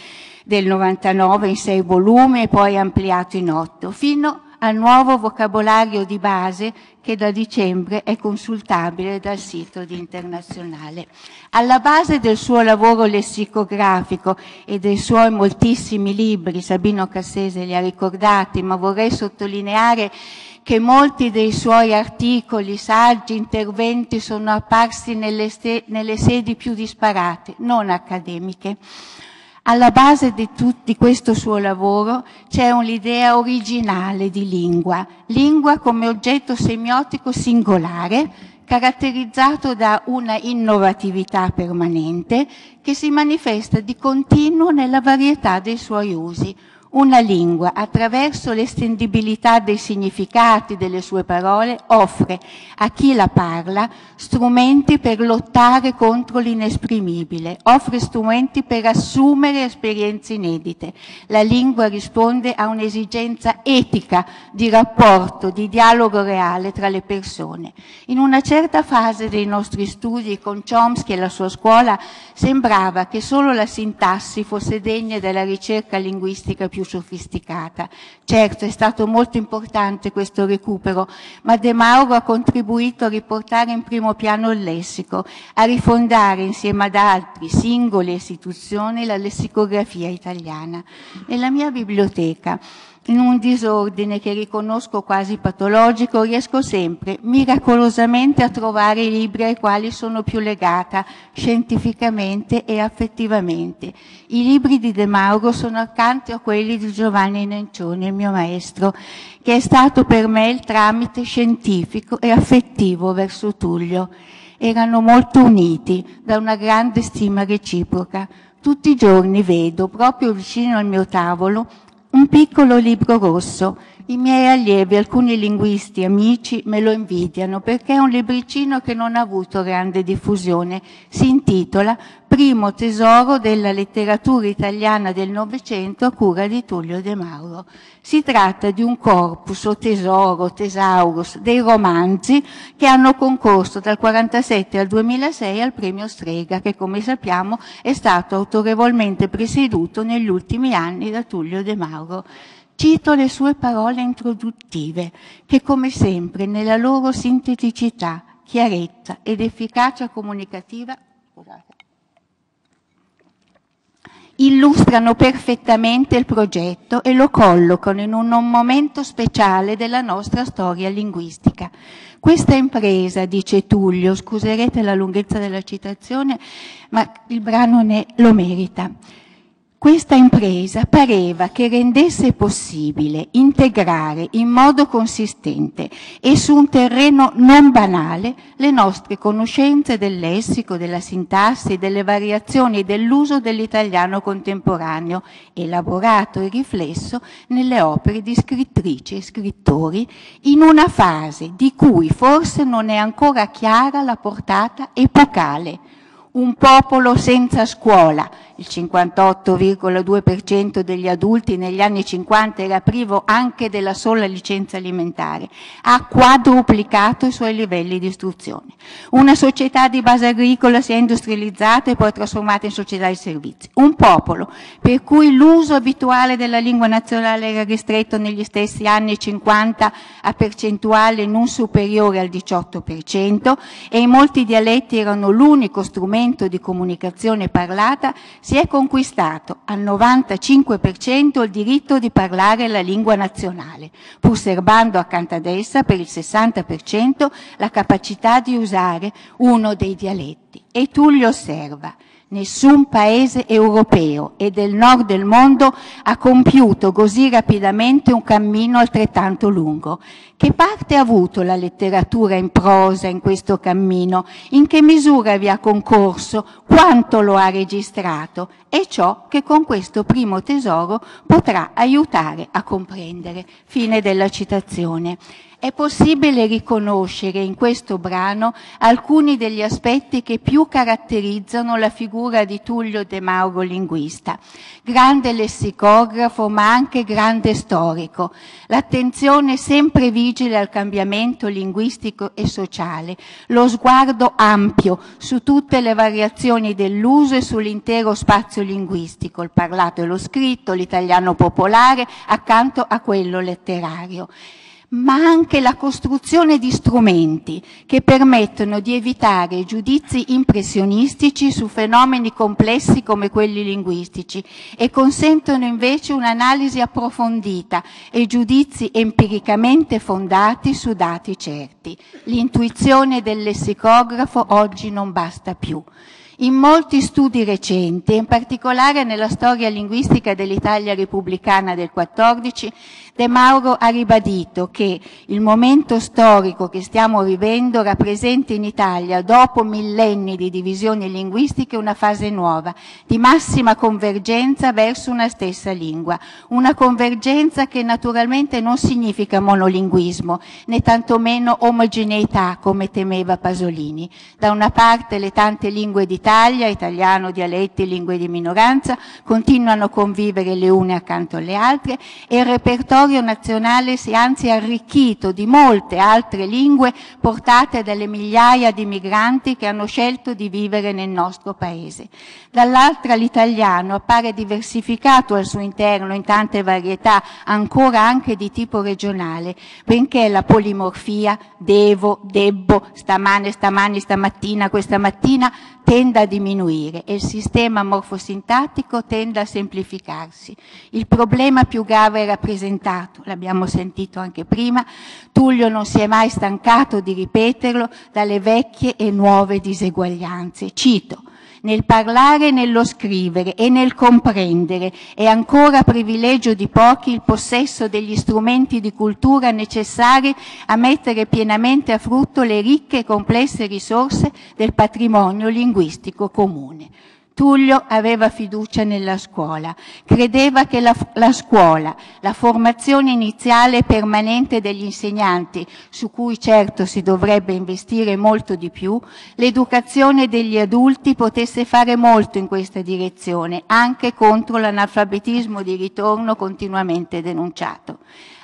del 99 in sei volumi e poi ampliato in otto, fino al nuovo vocabolario di base che da dicembre è consultabile dal sito di Internazionale. Alla base del suo lavoro lessicografico e dei suoi moltissimi libri, Sabino Cassese li ha ricordati, ma vorrei sottolineare che molti dei suoi articoli, saggi, interventi sono apparsi nelle, nelle sedi più disparate, non accademiche. Alla base di, tutto, di questo suo lavoro c'è un'idea originale di lingua, lingua come oggetto semiotico singolare caratterizzato da una innovatività permanente che si manifesta di continuo nella varietà dei suoi usi, una lingua, attraverso l'estendibilità dei significati delle sue parole, offre a chi la parla strumenti per lottare contro l'inesprimibile, offre strumenti per assumere esperienze inedite. La lingua risponde a un'esigenza etica di rapporto, di dialogo reale tra le persone. In una certa fase dei nostri studi con Chomsky e la sua scuola sembrava che solo la sintassi fosse degna della ricerca linguistica più più sofisticata. Certo è stato molto importante questo recupero, ma De Mauro ha contribuito a riportare in primo piano il lessico, a rifondare insieme ad altri singoli e istituzioni la lessicografia italiana. Nella mia biblioteca in un disordine che riconosco quasi patologico, riesco sempre miracolosamente a trovare i libri ai quali sono più legata scientificamente e affettivamente. I libri di De Mauro sono accanto a quelli di Giovanni Nencioni, il mio maestro, che è stato per me il tramite scientifico e affettivo verso Tullio. Erano molto uniti da una grande stima reciproca. Tutti i giorni vedo, proprio vicino al mio tavolo, un piccolo libro rosso i miei allievi, alcuni linguisti, amici, me lo invidiano perché è un libricino che non ha avuto grande diffusione. Si intitola Primo tesoro della letteratura italiana del Novecento a cura di Tullio De Mauro. Si tratta di un corpus o tesoro, tesaurus, dei romanzi che hanno concorso dal 1947 al 2006 al premio Strega, che come sappiamo è stato autorevolmente presieduto negli ultimi anni da Tullio De Mauro. Cito le sue parole introduttive, che come sempre nella loro sinteticità, chiarezza ed efficacia comunicativa scusate, illustrano perfettamente il progetto e lo collocano in un momento speciale della nostra storia linguistica. Questa impresa, dice Tullio, scuserete la lunghezza della citazione, ma il brano ne lo merita questa impresa pareva che rendesse possibile integrare in modo consistente e su un terreno non banale le nostre conoscenze del lessico, della sintassi, delle variazioni e dell'uso dell'italiano contemporaneo, elaborato e riflesso nelle opere di scrittrici e scrittori, in una fase di cui forse non è ancora chiara la portata epocale. Un popolo senza scuola, il 58,2% degli adulti negli anni 50 era privo anche della sola licenza alimentare, ha quadruplicato i suoi livelli di istruzione. Una società di base agricola si è industrializzata e poi trasformata in società di servizi. Un popolo per cui l'uso abituale della lingua nazionale era ristretto negli stessi anni 50 a percentuale non superiore al 18% e in molti dialetti erano l'unico strumento di comunicazione parlata, si è conquistato al 95% il diritto di parlare la lingua nazionale, pur serbando accanto ad essa per il 60% la capacità di usare uno dei dialetti. E tu li osserva, Nessun paese europeo e del nord del mondo ha compiuto così rapidamente un cammino altrettanto lungo. Che parte ha avuto la letteratura in prosa in questo cammino? In che misura vi ha concorso? Quanto lo ha registrato? È ciò che con questo primo tesoro potrà aiutare a comprendere. Fine della citazione. È possibile riconoscere in questo brano alcuni degli aspetti che più caratterizzano la figura di Tullio De Mauro linguista. Grande lessicografo ma anche grande storico. L'attenzione sempre vigile al cambiamento linguistico e sociale. Lo sguardo ampio su tutte le variazioni dell'uso e sull'intero spazio linguistico, il parlato e lo scritto, l'italiano popolare accanto a quello letterario ma anche la costruzione di strumenti che permettono di evitare giudizi impressionistici su fenomeni complessi come quelli linguistici e consentono invece un'analisi approfondita e giudizi empiricamente fondati su dati certi. L'intuizione del lessicografo oggi non basta più. In molti studi recenti, in particolare nella storia linguistica dell'Italia repubblicana del 14, De Mauro ha ribadito che il momento storico che stiamo vivendo rappresenta in Italia, dopo millenni di divisioni linguistiche, una fase nuova, di massima convergenza verso una stessa lingua. Una convergenza che naturalmente non significa monolinguismo, né tantomeno omogeneità, come temeva Pasolini. Da una parte le tante lingue d'Italia Italia, italiano, dialetti lingue di minoranza, continuano a convivere le une accanto alle altre e il repertorio nazionale si è anzi arricchito di molte altre lingue portate dalle migliaia di migranti che hanno scelto di vivere nel nostro paese. Dall'altra l'italiano appare diversificato al suo interno in tante varietà, ancora anche di tipo regionale, benché la polimorfia devo, debbo, stamane, stamani, stamattina, questa mattina tenda tende a diminuire e il sistema morfosintattico tende a semplificarsi. Il problema più grave è rappresentato, l'abbiamo sentito anche prima, Tullio non si è mai stancato di ripeterlo, dalle vecchie e nuove diseguaglianze. Cito, nel parlare e nello scrivere e nel comprendere è ancora privilegio di pochi il possesso degli strumenti di cultura necessari a mettere pienamente a frutto le ricche e complesse risorse del patrimonio linguistico comune. Tullio aveva fiducia nella scuola, credeva che la, la, scuola, la formazione iniziale e permanente degli insegnanti, su cui certo si dovrebbe investire molto di più, l'educazione degli adulti potesse fare molto in questa direzione, anche contro l'analfabetismo di ritorno continuamente denunciato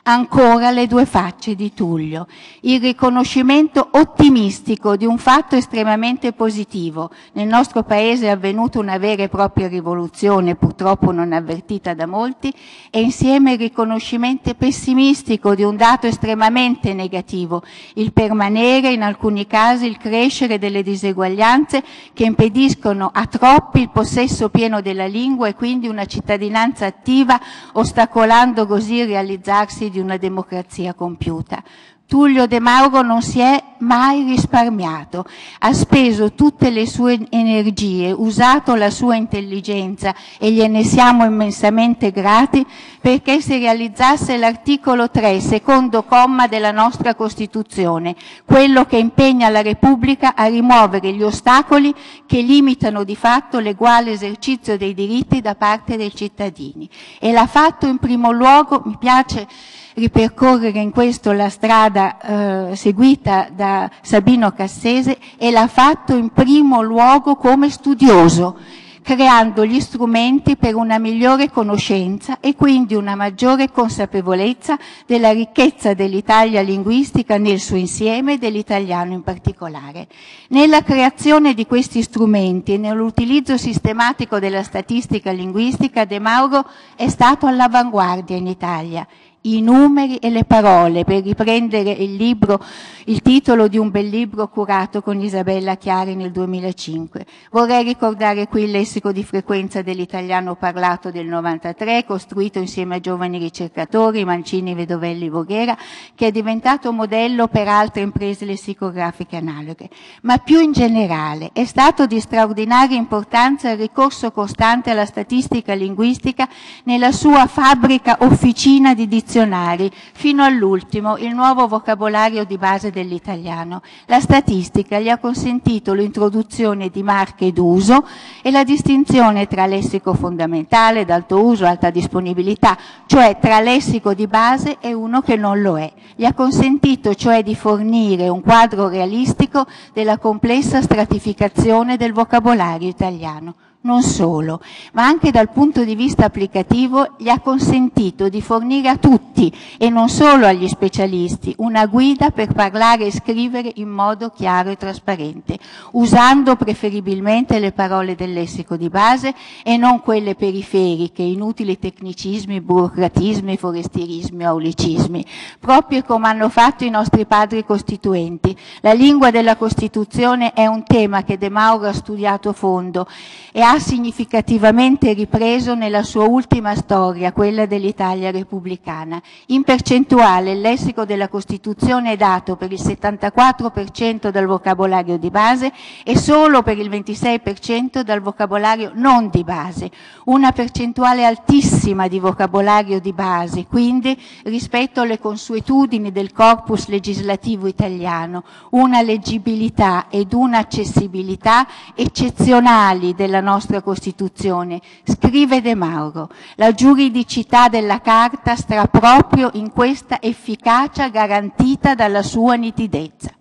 ancora le due facce di Tullio, il riconoscimento ottimistico di un fatto estremamente positivo. Nel nostro Paese è avvenuta una vera e propria rivoluzione, purtroppo non avvertita da molti, e insieme il riconoscimento pessimistico di un dato estremamente negativo, il permanere, in alcuni casi il crescere delle diseguaglianze che impediscono a troppi il possesso pieno della lingua e quindi una cittadinanza attiva, ostacolando così il realizzarsi di una democrazia compiuta. Tullio De Mauro non si è mai risparmiato, ha speso tutte le sue energie, usato la sua intelligenza e gliene siamo immensamente grati perché si realizzasse l'articolo 3, secondo comma della nostra Costituzione, quello che impegna la Repubblica a rimuovere gli ostacoli che limitano di fatto l'eguale esercizio dei diritti da parte dei cittadini. E l'ha fatto in primo luogo, mi piace ripercorrere in questo la strada eh, seguita da Sabino Cassese e l'ha fatto in primo luogo come studioso, creando gli strumenti per una migliore conoscenza e quindi una maggiore consapevolezza della ricchezza dell'Italia linguistica nel suo insieme e dell'italiano in particolare. Nella creazione di questi strumenti e nell'utilizzo sistematico della statistica linguistica De Mauro è stato all'avanguardia in Italia i numeri e le parole per riprendere il, libro, il titolo di un bel libro curato con Isabella Chiari nel 2005. Vorrei ricordare qui il lessico di frequenza dell'italiano parlato del 93, costruito insieme a giovani ricercatori, Mancini, Vedovelli, Voghera, che è diventato modello per altre imprese lessicografiche analoghe. Ma più in generale è stato di straordinaria importanza il ricorso costante alla statistica linguistica nella sua fabbrica officina di dizione dizionari, fino all'ultimo il nuovo vocabolario di base dell'italiano. La statistica gli ha consentito l'introduzione di marche d'uso e la distinzione tra lessico fondamentale, d'alto uso, alta disponibilità, cioè tra lessico di base e uno che non lo è. Gli ha consentito cioè di fornire un quadro realistico della complessa stratificazione del vocabolario italiano. Non solo, ma anche dal punto di vista applicativo gli ha consentito di fornire a tutti, e non solo agli specialisti, una guida per parlare e scrivere in modo chiaro e trasparente, usando preferibilmente le parole del lessico di base e non quelle periferiche, inutili tecnicismi, burocratismi, forestierismi o aulicismi, proprio come hanno fatto i nostri padri costituenti. La lingua della Costituzione è un tema che De Mauro ha studiato a fondo e ha significativamente ripreso nella sua ultima storia, quella dell'Italia repubblicana. In percentuale il lessico della Costituzione è dato per il 74% dal vocabolario di base e solo per il 26% dal vocabolario non di base, una percentuale altissima di vocabolario di base, quindi rispetto alle consuetudini del corpus legislativo italiano, una leggibilità ed un'accessibilità eccezionali della nostra nostra Costituzione, scrive De Mauro, la giuridicità della Carta sta proprio in questa efficacia garantita dalla sua nitidezza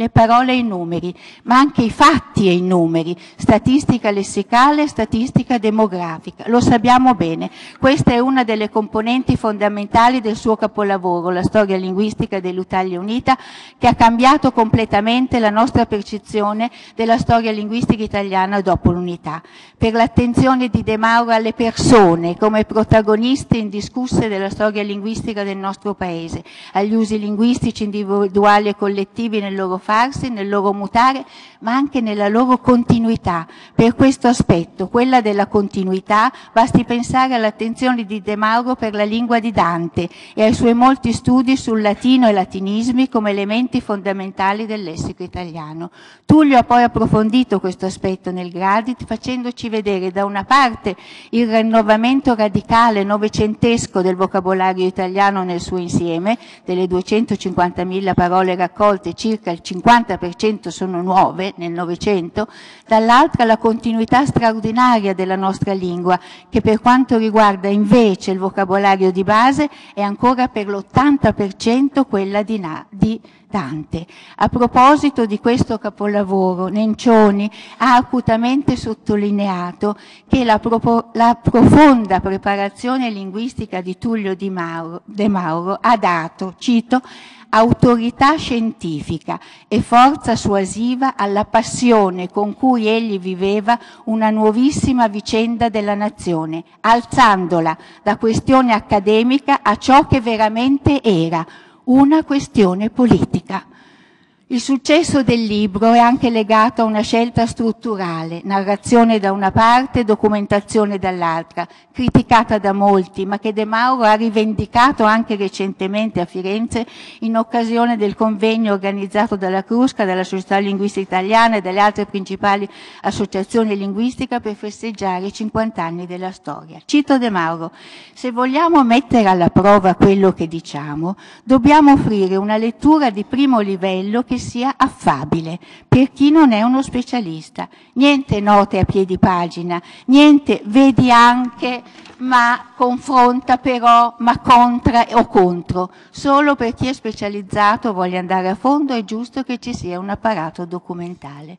le parole e i numeri, ma anche i fatti e i numeri, statistica lessicale, statistica demografica. Lo sappiamo bene, questa è una delle componenti fondamentali del suo capolavoro, la storia linguistica dell'Italia Unita, che ha cambiato completamente la nostra percezione della storia linguistica italiana dopo l'unità. Per l'attenzione di De Mauro alle persone come protagoniste indiscusse della storia linguistica del nostro Paese, agli usi linguistici individuali e collettivi nel loro fare, farsi, nel loro mutare, ma anche nella loro continuità. Per questo aspetto, quella della continuità, basti pensare all'attenzione di De Mauro per la lingua di Dante e ai suoi molti studi sul latino e latinismi come elementi fondamentali del lessico italiano. Tullio ha poi approfondito questo aspetto nel Gradit facendoci vedere da una parte il rinnovamento radicale novecentesco del vocabolario italiano nel suo insieme, delle 250.000 parole raccolte circa il 50 50% sono nuove nel Novecento, dall'altra la continuità straordinaria della nostra lingua, che per quanto riguarda invece il vocabolario di base è ancora per l'80% quella di, di Dante. A proposito di questo capolavoro, Nencioni ha acutamente sottolineato che la, la profonda preparazione linguistica di Tullio di Mauro, De Mauro ha dato, cito, autorità scientifica e forza suasiva alla passione con cui egli viveva una nuovissima vicenda della nazione, alzandola da questione accademica a ciò che veramente era, una questione politica. Il successo del libro è anche legato a una scelta strutturale, narrazione da una parte, documentazione dall'altra, criticata da molti, ma che De Mauro ha rivendicato anche recentemente a Firenze in occasione del convegno organizzato dalla Crusca, dalla Società Linguistica Italiana e dalle altre principali associazioni linguistiche per festeggiare i 50 anni della storia. Cito De Mauro, se vogliamo mettere alla prova quello che diciamo, dobbiamo offrire una lettura di primo livello che sia affabile per chi non è uno specialista. Niente note a piedi pagina, niente vedi anche, ma confronta però, ma contra o contro. Solo per chi è specializzato, voglia andare a fondo, è giusto che ci sia un apparato documentale.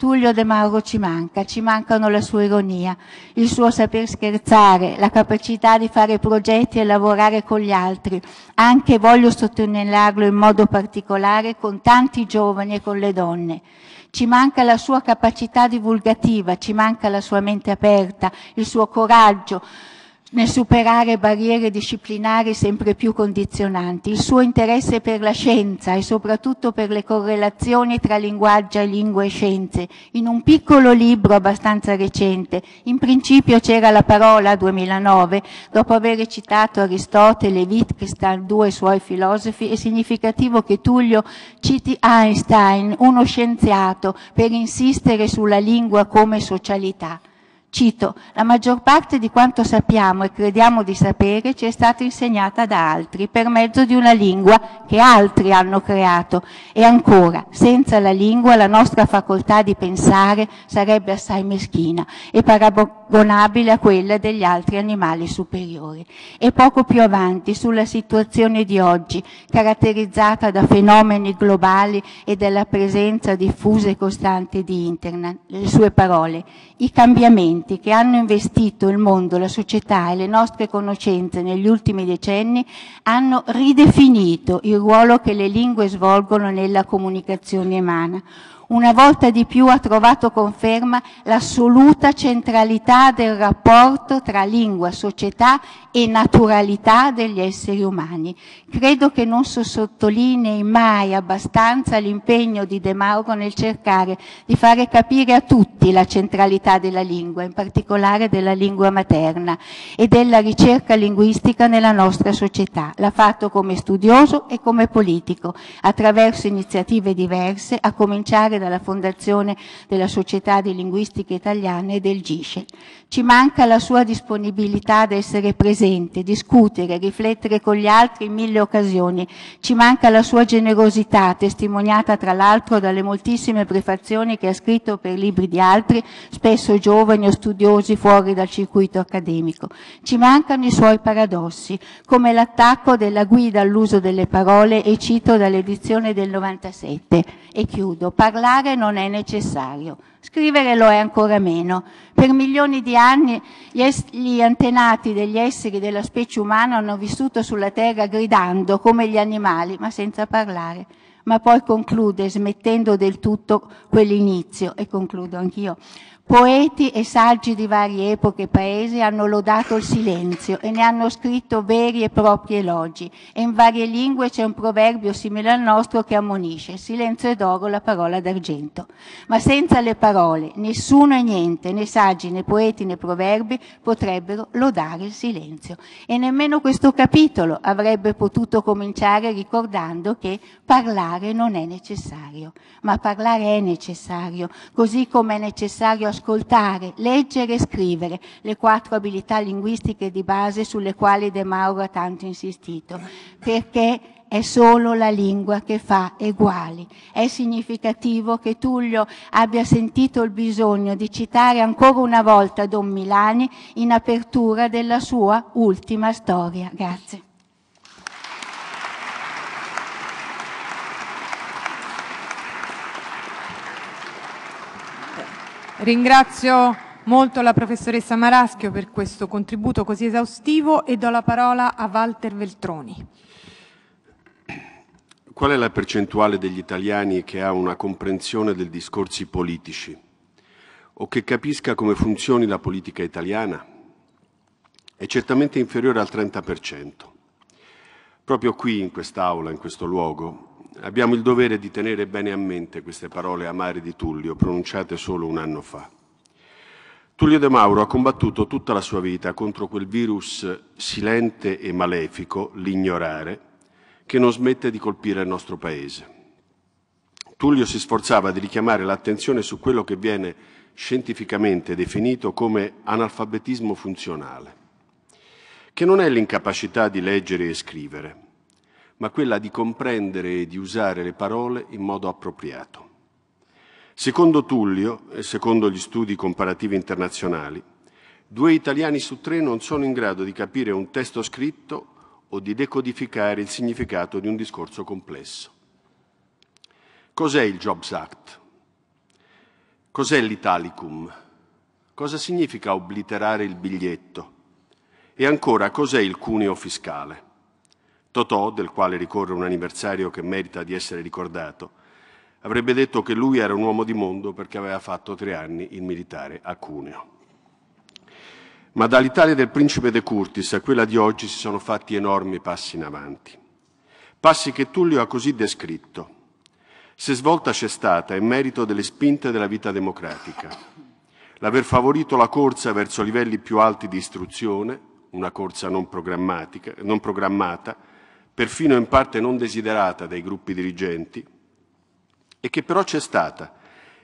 Tullio De Mauro ci manca, ci mancano la sua ironia, il suo saper scherzare, la capacità di fare progetti e lavorare con gli altri. Anche voglio sottolinearlo in modo particolare con tanti giovani e con le donne. Ci manca la sua capacità divulgativa, ci manca la sua mente aperta, il suo coraggio, nel superare barriere disciplinari sempre più condizionanti, il suo interesse per la scienza e soprattutto per le correlazioni tra linguaggio e lingue e scienze. In un piccolo libro abbastanza recente, in principio c'era la parola 2009, dopo aver citato Aristotele, Wittgenstein, due suoi filosofi, è significativo che Tullio citi Einstein, uno scienziato, per insistere sulla lingua come socialità. Cito, la maggior parte di quanto sappiamo e crediamo di sapere ci è stata insegnata da altri per mezzo di una lingua che altri hanno creato e ancora, senza la lingua la nostra facoltà di pensare sarebbe assai meschina e paragonabile a quella degli altri animali superiori. E poco più avanti, sulla situazione di oggi, caratterizzata da fenomeni globali e della presenza diffusa e costante di Internet, le sue parole, i cambiamenti movimenti che hanno investito il mondo, la società e le nostre conoscenze negli ultimi decenni hanno ridefinito il ruolo che le lingue svolgono nella comunicazione umana una volta di più ha trovato conferma l'assoluta centralità del rapporto tra lingua, società e naturalità degli esseri umani. Credo che non so sottolinei mai abbastanza l'impegno di De Mauro nel cercare di fare capire a tutti la centralità della lingua, in particolare della lingua materna e della ricerca linguistica nella nostra società. L'ha fatto come studioso e come politico, attraverso iniziative diverse, a cominciare dalla fondazione della Società di Linguistica Italiana e del GISCE. Ci manca la sua disponibilità ad essere presente, discutere, riflettere con gli altri in mille occasioni. Ci manca la sua generosità, testimoniata tra l'altro dalle moltissime prefazioni che ha scritto per libri di altri, spesso giovani o studiosi fuori dal circuito accademico. Ci mancano i suoi paradossi, come l'attacco della guida all'uso delle parole, e cito dall'edizione del 97, e chiudo, parlare non è necessario. Scrivere lo è ancora meno. Per milioni di anni gli antenati degli esseri della specie umana hanno vissuto sulla Terra gridando come gli animali, ma senza parlare. Ma poi conclude, smettendo del tutto quell'inizio, e concludo anch'io, Poeti e saggi di varie epoche e paesi hanno lodato il silenzio e ne hanno scritto veri e propri elogi. E in varie lingue c'è un proverbio simile al nostro che ammonisce: silenzio è d'oro, la parola d'argento. Ma senza le parole, nessuno e niente, né saggi, né poeti, né proverbi potrebbero lodare il silenzio. E nemmeno questo capitolo avrebbe potuto cominciare ricordando che parlare non è necessario. Ma parlare è necessario, così come è necessario ascoltare ascoltare, leggere e scrivere, le quattro abilità linguistiche di base sulle quali De Mauro ha tanto insistito, perché è solo la lingua che fa eguali. È significativo che Tullio abbia sentito il bisogno di citare ancora una volta Don Milani in apertura della sua ultima storia. Grazie. Ringrazio molto la professoressa Maraschio per questo contributo così esaustivo e do la parola a Walter Veltroni. Qual è la percentuale degli italiani che ha una comprensione dei discorsi politici o che capisca come funzioni la politica italiana? È certamente inferiore al 30%. Proprio qui, in quest'Aula, in questo luogo, abbiamo il dovere di tenere bene a mente queste parole amare di Tullio, pronunciate solo un anno fa. Tullio De Mauro ha combattuto tutta la sua vita contro quel virus silente e malefico, l'ignorare, che non smette di colpire il nostro Paese. Tullio si sforzava di richiamare l'attenzione su quello che viene scientificamente definito come analfabetismo funzionale, che non è l'incapacità di leggere e scrivere, ma quella di comprendere e di usare le parole in modo appropriato. Secondo Tullio e secondo gli studi comparativi internazionali, due italiani su tre non sono in grado di capire un testo scritto o di decodificare il significato di un discorso complesso. Cos'è il Jobs Act? Cos'è l'Italicum? Cosa significa obliterare il biglietto? E ancora cos'è il cuneo fiscale? Totò, del quale ricorre un anniversario che merita di essere ricordato, avrebbe detto che lui era un uomo di mondo perché aveva fatto tre anni il militare a Cuneo. Ma dall'Italia del principe De Curtis a quella di oggi si sono fatti enormi passi in avanti. Passi che Tullio ha così descritto. Se svolta c'è stata è merito delle spinte della vita democratica. L'aver favorito la corsa verso livelli più alti di istruzione, una corsa non, non programmata, perfino in parte non desiderata dai gruppi dirigenti, e che però c'è stata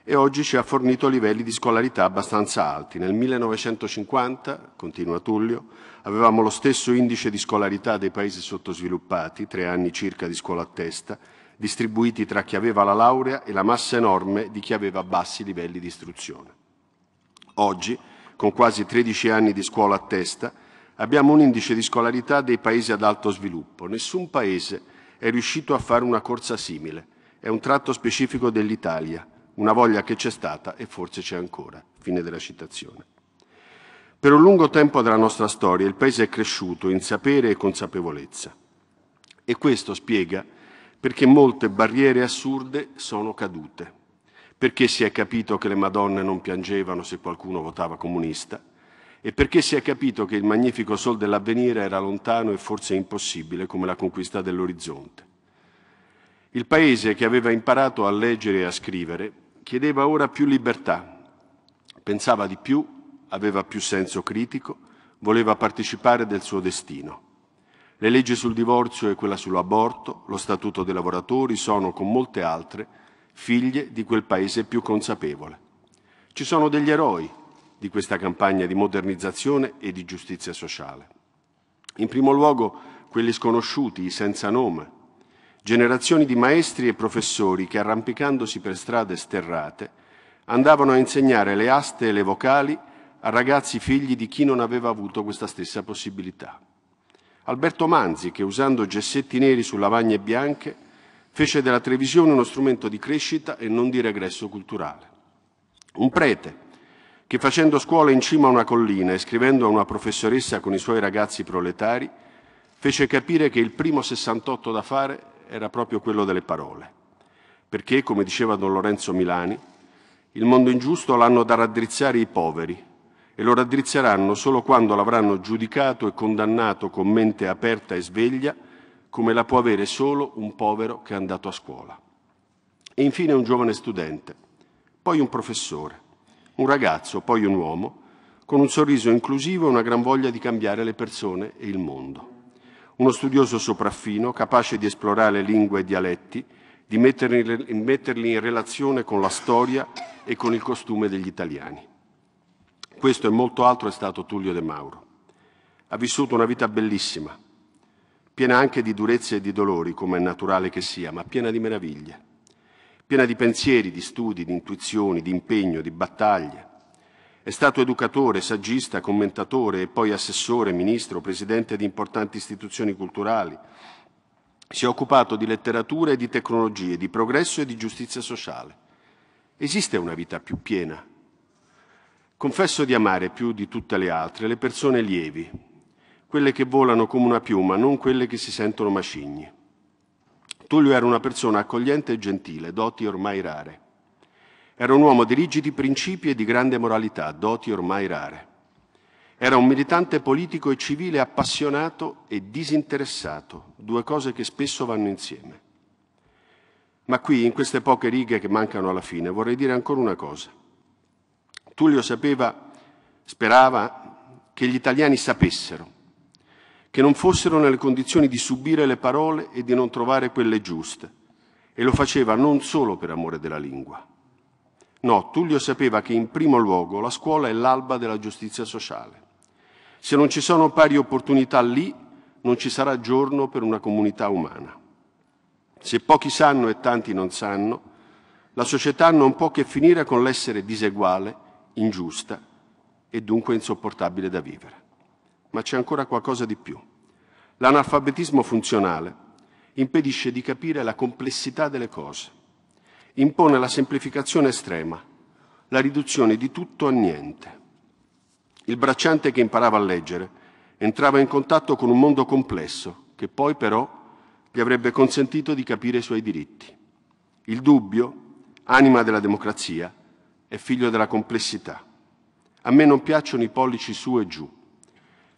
e oggi ci ha fornito livelli di scolarità abbastanza alti. Nel 1950, continua Tullio, avevamo lo stesso indice di scolarità dei paesi sottosviluppati, tre anni circa di scuola a testa, distribuiti tra chi aveva la laurea e la massa enorme di chi aveva bassi livelli di istruzione. Oggi, con quasi 13 anni di scuola a testa, abbiamo un indice di scolarità dei paesi ad alto sviluppo. Nessun paese è riuscito a fare una corsa simile. È un tratto specifico dell'Italia, una voglia che c'è stata e forse c'è ancora. Fine della citazione. Per un lungo tempo della nostra storia il paese è cresciuto in sapere e consapevolezza. E questo spiega perché molte barriere assurde sono cadute, perché si è capito che le Madonne non piangevano se qualcuno votava comunista, e perché si è capito che il magnifico sol dell'avvenire era lontano e forse impossibile come la conquista dell'orizzonte. Il paese che aveva imparato a leggere e a scrivere chiedeva ora più libertà, pensava di più, aveva più senso critico, voleva partecipare del suo destino. Le leggi sul divorzio e quella sull'aborto, lo statuto dei lavoratori sono, con molte altre, figlie di quel paese più consapevole. Ci sono degli eroi, di questa campagna di modernizzazione e di giustizia sociale. In primo luogo quelli sconosciuti, i senza nome, generazioni di maestri e professori che arrampicandosi per strade sterrate andavano a insegnare le aste e le vocali a ragazzi figli di chi non aveva avuto questa stessa possibilità. Alberto Manzi, che usando gessetti neri su lavagne bianche, fece della televisione uno strumento di crescita e non di regresso culturale. Un prete, che facendo scuola in cima a una collina e scrivendo a una professoressa con i suoi ragazzi proletari, fece capire che il primo 68 da fare era proprio quello delle parole. Perché, come diceva Don Lorenzo Milani, il mondo ingiusto l'hanno da raddrizzare i poveri e lo raddrizzeranno solo quando l'avranno giudicato e condannato con mente aperta e sveglia, come la può avere solo un povero che è andato a scuola. E infine un giovane studente, poi un professore, un ragazzo, poi un uomo, con un sorriso inclusivo e una gran voglia di cambiare le persone e il mondo. Uno studioso sopraffino, capace di esplorare lingue e dialetti, di metterli, metterli in relazione con la storia e con il costume degli italiani. Questo e molto altro è stato Tullio De Mauro. Ha vissuto una vita bellissima, piena anche di durezze e di dolori, come è naturale che sia, ma piena di meraviglie piena di pensieri, di studi, di intuizioni, di impegno, di battaglie. È stato educatore, saggista, commentatore e poi assessore, ministro, presidente di importanti istituzioni culturali. Si è occupato di letteratura e di tecnologie, di progresso e di giustizia sociale. Esiste una vita più piena. Confesso di amare più di tutte le altre le persone lievi, quelle che volano come una piuma, non quelle che si sentono macigni. Tullio era una persona accogliente e gentile, doti ormai rare. Era un uomo di rigidi principi e di grande moralità, doti ormai rare. Era un militante politico e civile appassionato e disinteressato, due cose che spesso vanno insieme. Ma qui, in queste poche righe che mancano alla fine, vorrei dire ancora una cosa. Tullio sapeva, sperava, che gli italiani sapessero che non fossero nelle condizioni di subire le parole e di non trovare quelle giuste, e lo faceva non solo per amore della lingua. No, Tullio sapeva che in primo luogo la scuola è l'alba della giustizia sociale. Se non ci sono pari opportunità lì, non ci sarà giorno per una comunità umana. Se pochi sanno e tanti non sanno, la società non può che finire con l'essere diseguale, ingiusta e dunque insopportabile da vivere. Ma c'è ancora qualcosa di più. L'analfabetismo funzionale impedisce di capire la complessità delle cose, impone la semplificazione estrema, la riduzione di tutto a niente. Il bracciante che imparava a leggere entrava in contatto con un mondo complesso che poi però gli avrebbe consentito di capire i suoi diritti. Il dubbio, anima della democrazia, è figlio della complessità. A me non piacciono i pollici su e giù,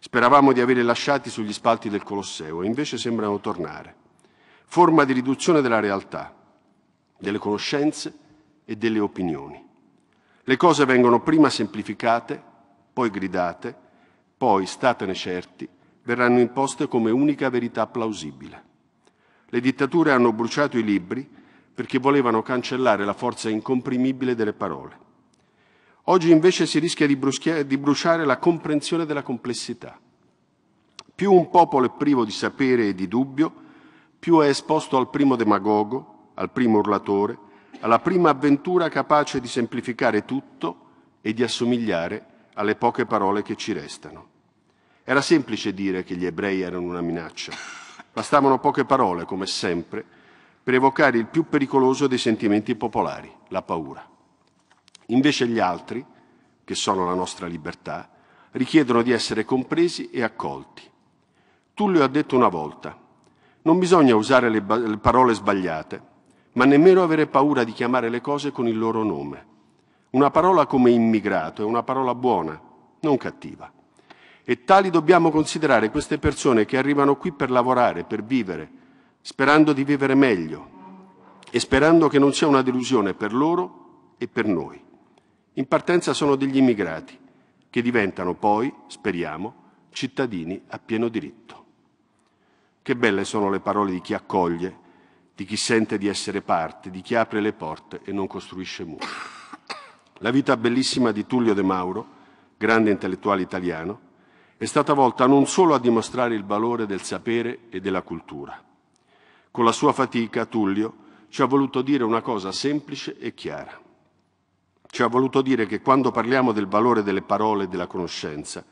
Speravamo di averli lasciati sugli spalti del Colosseo e invece sembrano tornare. Forma di riduzione della realtà, delle conoscenze e delle opinioni. Le cose vengono prima semplificate, poi gridate, poi, statene certi, verranno imposte come unica verità plausibile. Le dittature hanno bruciato i libri perché volevano cancellare la forza incomprimibile delle parole. Oggi invece si rischia di, di bruciare la comprensione della complessità. Più un popolo è privo di sapere e di dubbio, più è esposto al primo demagogo, al primo urlatore, alla prima avventura capace di semplificare tutto e di assomigliare alle poche parole che ci restano. Era semplice dire che gli ebrei erano una minaccia, bastavano poche parole, come sempre, per evocare il più pericoloso dei sentimenti popolari, la paura. Invece gli altri, che sono la nostra libertà, richiedono di essere compresi e accolti. Tullio ha detto una volta, non bisogna usare le, parole sbagliate, ma nemmeno avere paura di chiamare le cose con il loro nome. Una parola come immigrato è una parola buona, non cattiva. E tali dobbiamo considerare queste persone che arrivano qui per lavorare, per vivere, sperando di vivere meglio e sperando che non sia una delusione per loro e per noi. In partenza sono degli immigrati che diventano poi, speriamo, cittadini a pieno diritto. Che belle sono le parole di chi accoglie, di chi sente di essere parte, di chi apre le porte e non costruisce muri. La vita bellissima di Tullio De Mauro, grande intellettuale italiano, è stata volta non solo a dimostrare il valore del sapere e della cultura. Con la sua fatica, Tullio ci ha voluto dire una cosa semplice e chiara. Ci ha voluto dire che quando parliamo del valore delle parole e della conoscenza,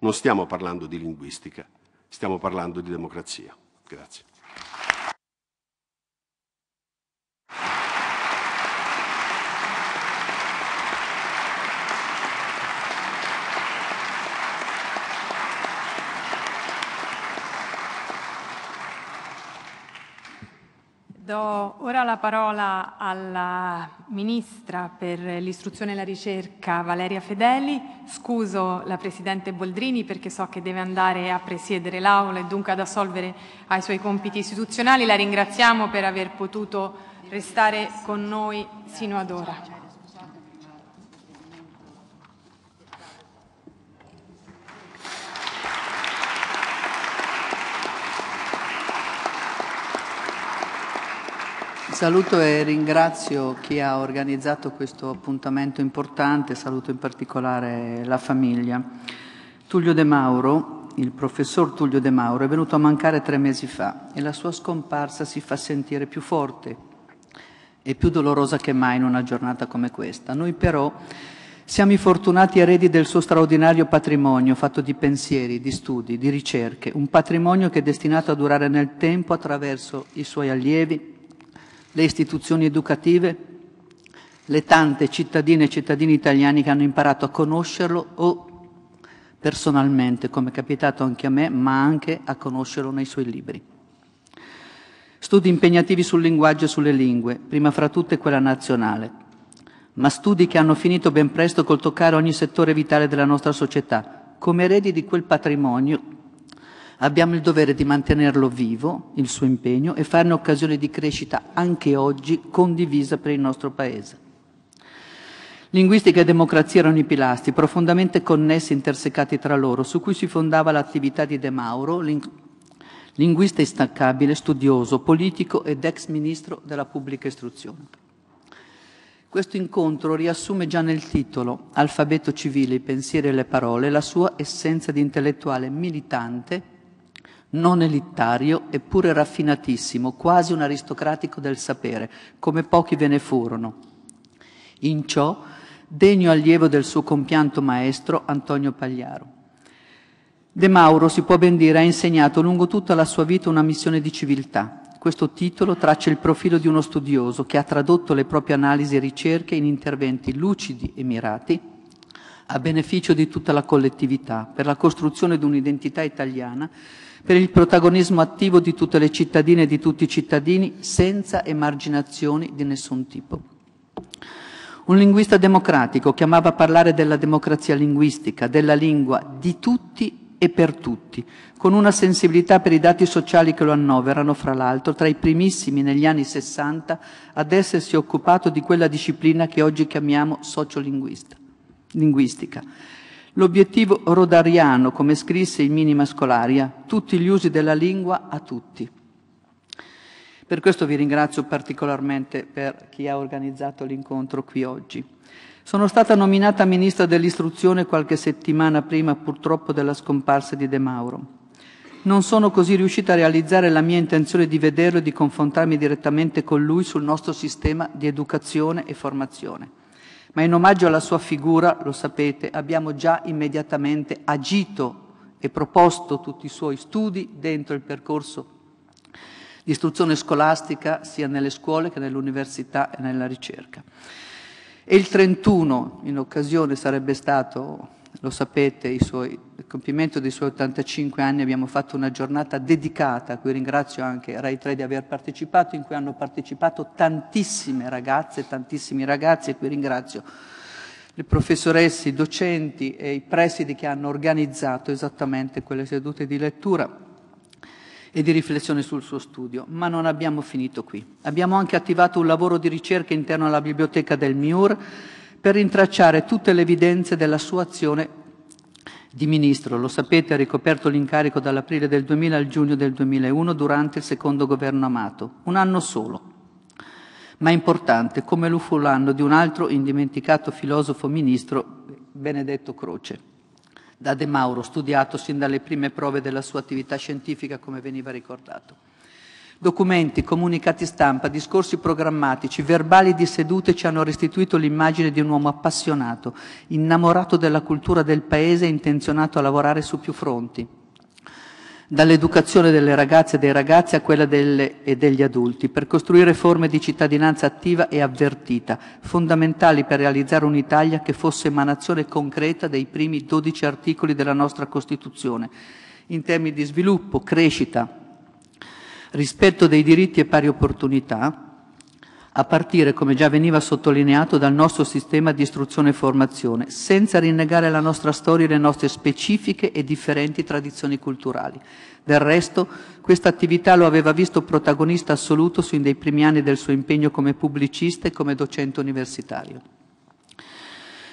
non stiamo parlando di linguistica, stiamo parlando di democrazia. Grazie. Do ora la parola alla Ministra per l'istruzione e la ricerca Valeria Fedeli. Scuso la Presidente Boldrini perché so che deve andare a presiedere l'Aula e dunque ad assolvere ai suoi compiti istituzionali. La ringraziamo per aver potuto restare con noi sino ad ora. Saluto e ringrazio chi ha organizzato questo appuntamento importante, saluto in particolare la famiglia. Tullio De Mauro, il professor Tullio De Mauro, è venuto a mancare tre mesi fa e la sua scomparsa si fa sentire più forte e più dolorosa che mai in una giornata come questa. Noi però siamo i fortunati eredi del suo straordinario patrimonio, fatto di pensieri, di studi, di ricerche, un patrimonio che è destinato a durare nel tempo attraverso i suoi allievi, le istituzioni educative, le tante cittadine e cittadini italiani che hanno imparato a conoscerlo o personalmente, come è capitato anche a me, ma anche a conoscerlo nei suoi libri. Studi impegnativi sul linguaggio e sulle lingue, prima fra tutte quella nazionale, ma studi che hanno finito ben presto col toccare ogni settore vitale della nostra società, come eredi di quel patrimonio Abbiamo il dovere di mantenerlo vivo, il suo impegno, e farne occasione di crescita anche oggi condivisa per il nostro Paese. Linguistica e democrazia erano i pilastri, profondamente connessi e intersecati tra loro, su cui si fondava l'attività di De Mauro, linguista instaccabile, studioso, politico ed ex ministro della pubblica istruzione. Questo incontro riassume già nel titolo Alfabeto civile, i pensieri e le parole, la sua essenza di intellettuale militante non elittario, eppure raffinatissimo, quasi un aristocratico del sapere, come pochi ve ne furono. In ciò, degno allievo del suo compianto maestro Antonio Pagliaro. De Mauro, si può ben dire, ha insegnato lungo tutta la sua vita una missione di civiltà. Questo titolo traccia il profilo di uno studioso che ha tradotto le proprie analisi e ricerche in interventi lucidi e mirati a beneficio di tutta la collettività per la costruzione di un'identità italiana per il protagonismo attivo di tutte le cittadine e di tutti i cittadini, senza emarginazioni di nessun tipo. Un linguista democratico chiamava a parlare della democrazia linguistica, della lingua, di tutti e per tutti, con una sensibilità per i dati sociali che lo annoverano, fra l'altro, tra i primissimi negli anni Sessanta ad essersi occupato di quella disciplina che oggi chiamiamo sociolinguistica. L'obiettivo rodariano, come scrisse in Minima Scolaria, tutti gli usi della lingua a tutti. Per questo vi ringrazio particolarmente per chi ha organizzato l'incontro qui oggi. Sono stata nominata ministra dell'istruzione qualche settimana prima purtroppo della scomparsa di De Mauro. Non sono così riuscita a realizzare la mia intenzione di vederlo e di confrontarmi direttamente con lui sul nostro sistema di educazione e formazione ma in omaggio alla sua figura, lo sapete, abbiamo già immediatamente agito e proposto tutti i suoi studi dentro il percorso di istruzione scolastica sia nelle scuole che nell'università e nella ricerca. E il 31, in occasione, sarebbe stato, lo sapete, i suoi il compimento dei suoi 85 anni abbiamo fatto una giornata dedicata, a cui ringrazio anche Rai 3 di aver partecipato, in cui hanno partecipato tantissime ragazze tantissimi ragazzi, e qui ringrazio le professoresse, i docenti e i presidi che hanno organizzato esattamente quelle sedute di lettura e di riflessione sul suo studio, ma non abbiamo finito qui. Abbiamo anche attivato un lavoro di ricerca interno alla biblioteca del MIUR per rintracciare tutte le evidenze della sua azione di ministro, lo sapete, ha ricoperto l'incarico dall'aprile del 2000 al giugno del 2001 durante il secondo governo Amato, un anno solo, ma importante, come lo fu l'anno di un altro indimenticato filosofo ministro, Benedetto Croce, da De Mauro, studiato sin dalle prime prove della sua attività scientifica, come veniva ricordato. Documenti, comunicati stampa, discorsi programmatici, verbali di sedute ci hanno restituito l'immagine di un uomo appassionato, innamorato della cultura del paese e intenzionato a lavorare su più fronti dall'educazione delle ragazze e dei ragazzi a quella delle e degli adulti, per costruire forme di cittadinanza attiva e avvertita, fondamentali per realizzare un'Italia che fosse emanazione concreta dei primi 12 articoli della nostra Costituzione, in termini di sviluppo, crescita, rispetto dei diritti e pari opportunità, a partire, come già veniva sottolineato, dal nostro sistema di istruzione e formazione, senza rinnegare la nostra storia e le nostre specifiche e differenti tradizioni culturali. Del resto, questa attività lo aveva visto protagonista assoluto sin dai primi anni del suo impegno come pubblicista e come docente universitario.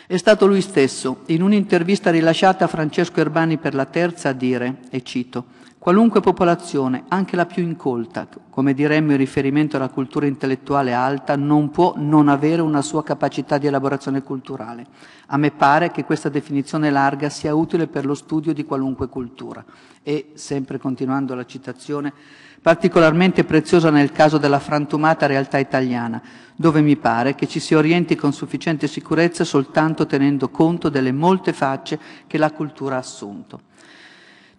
È stato lui stesso, in un'intervista rilasciata a Francesco Erbani per la terza, a dire, e cito, Qualunque popolazione, anche la più incolta, come diremmo in riferimento alla cultura intellettuale alta, non può non avere una sua capacità di elaborazione culturale. A me pare che questa definizione larga sia utile per lo studio di qualunque cultura. E, sempre continuando la citazione, particolarmente preziosa nel caso della frantumata realtà italiana, dove mi pare che ci si orienti con sufficiente sicurezza soltanto tenendo conto delle molte facce che la cultura ha assunto.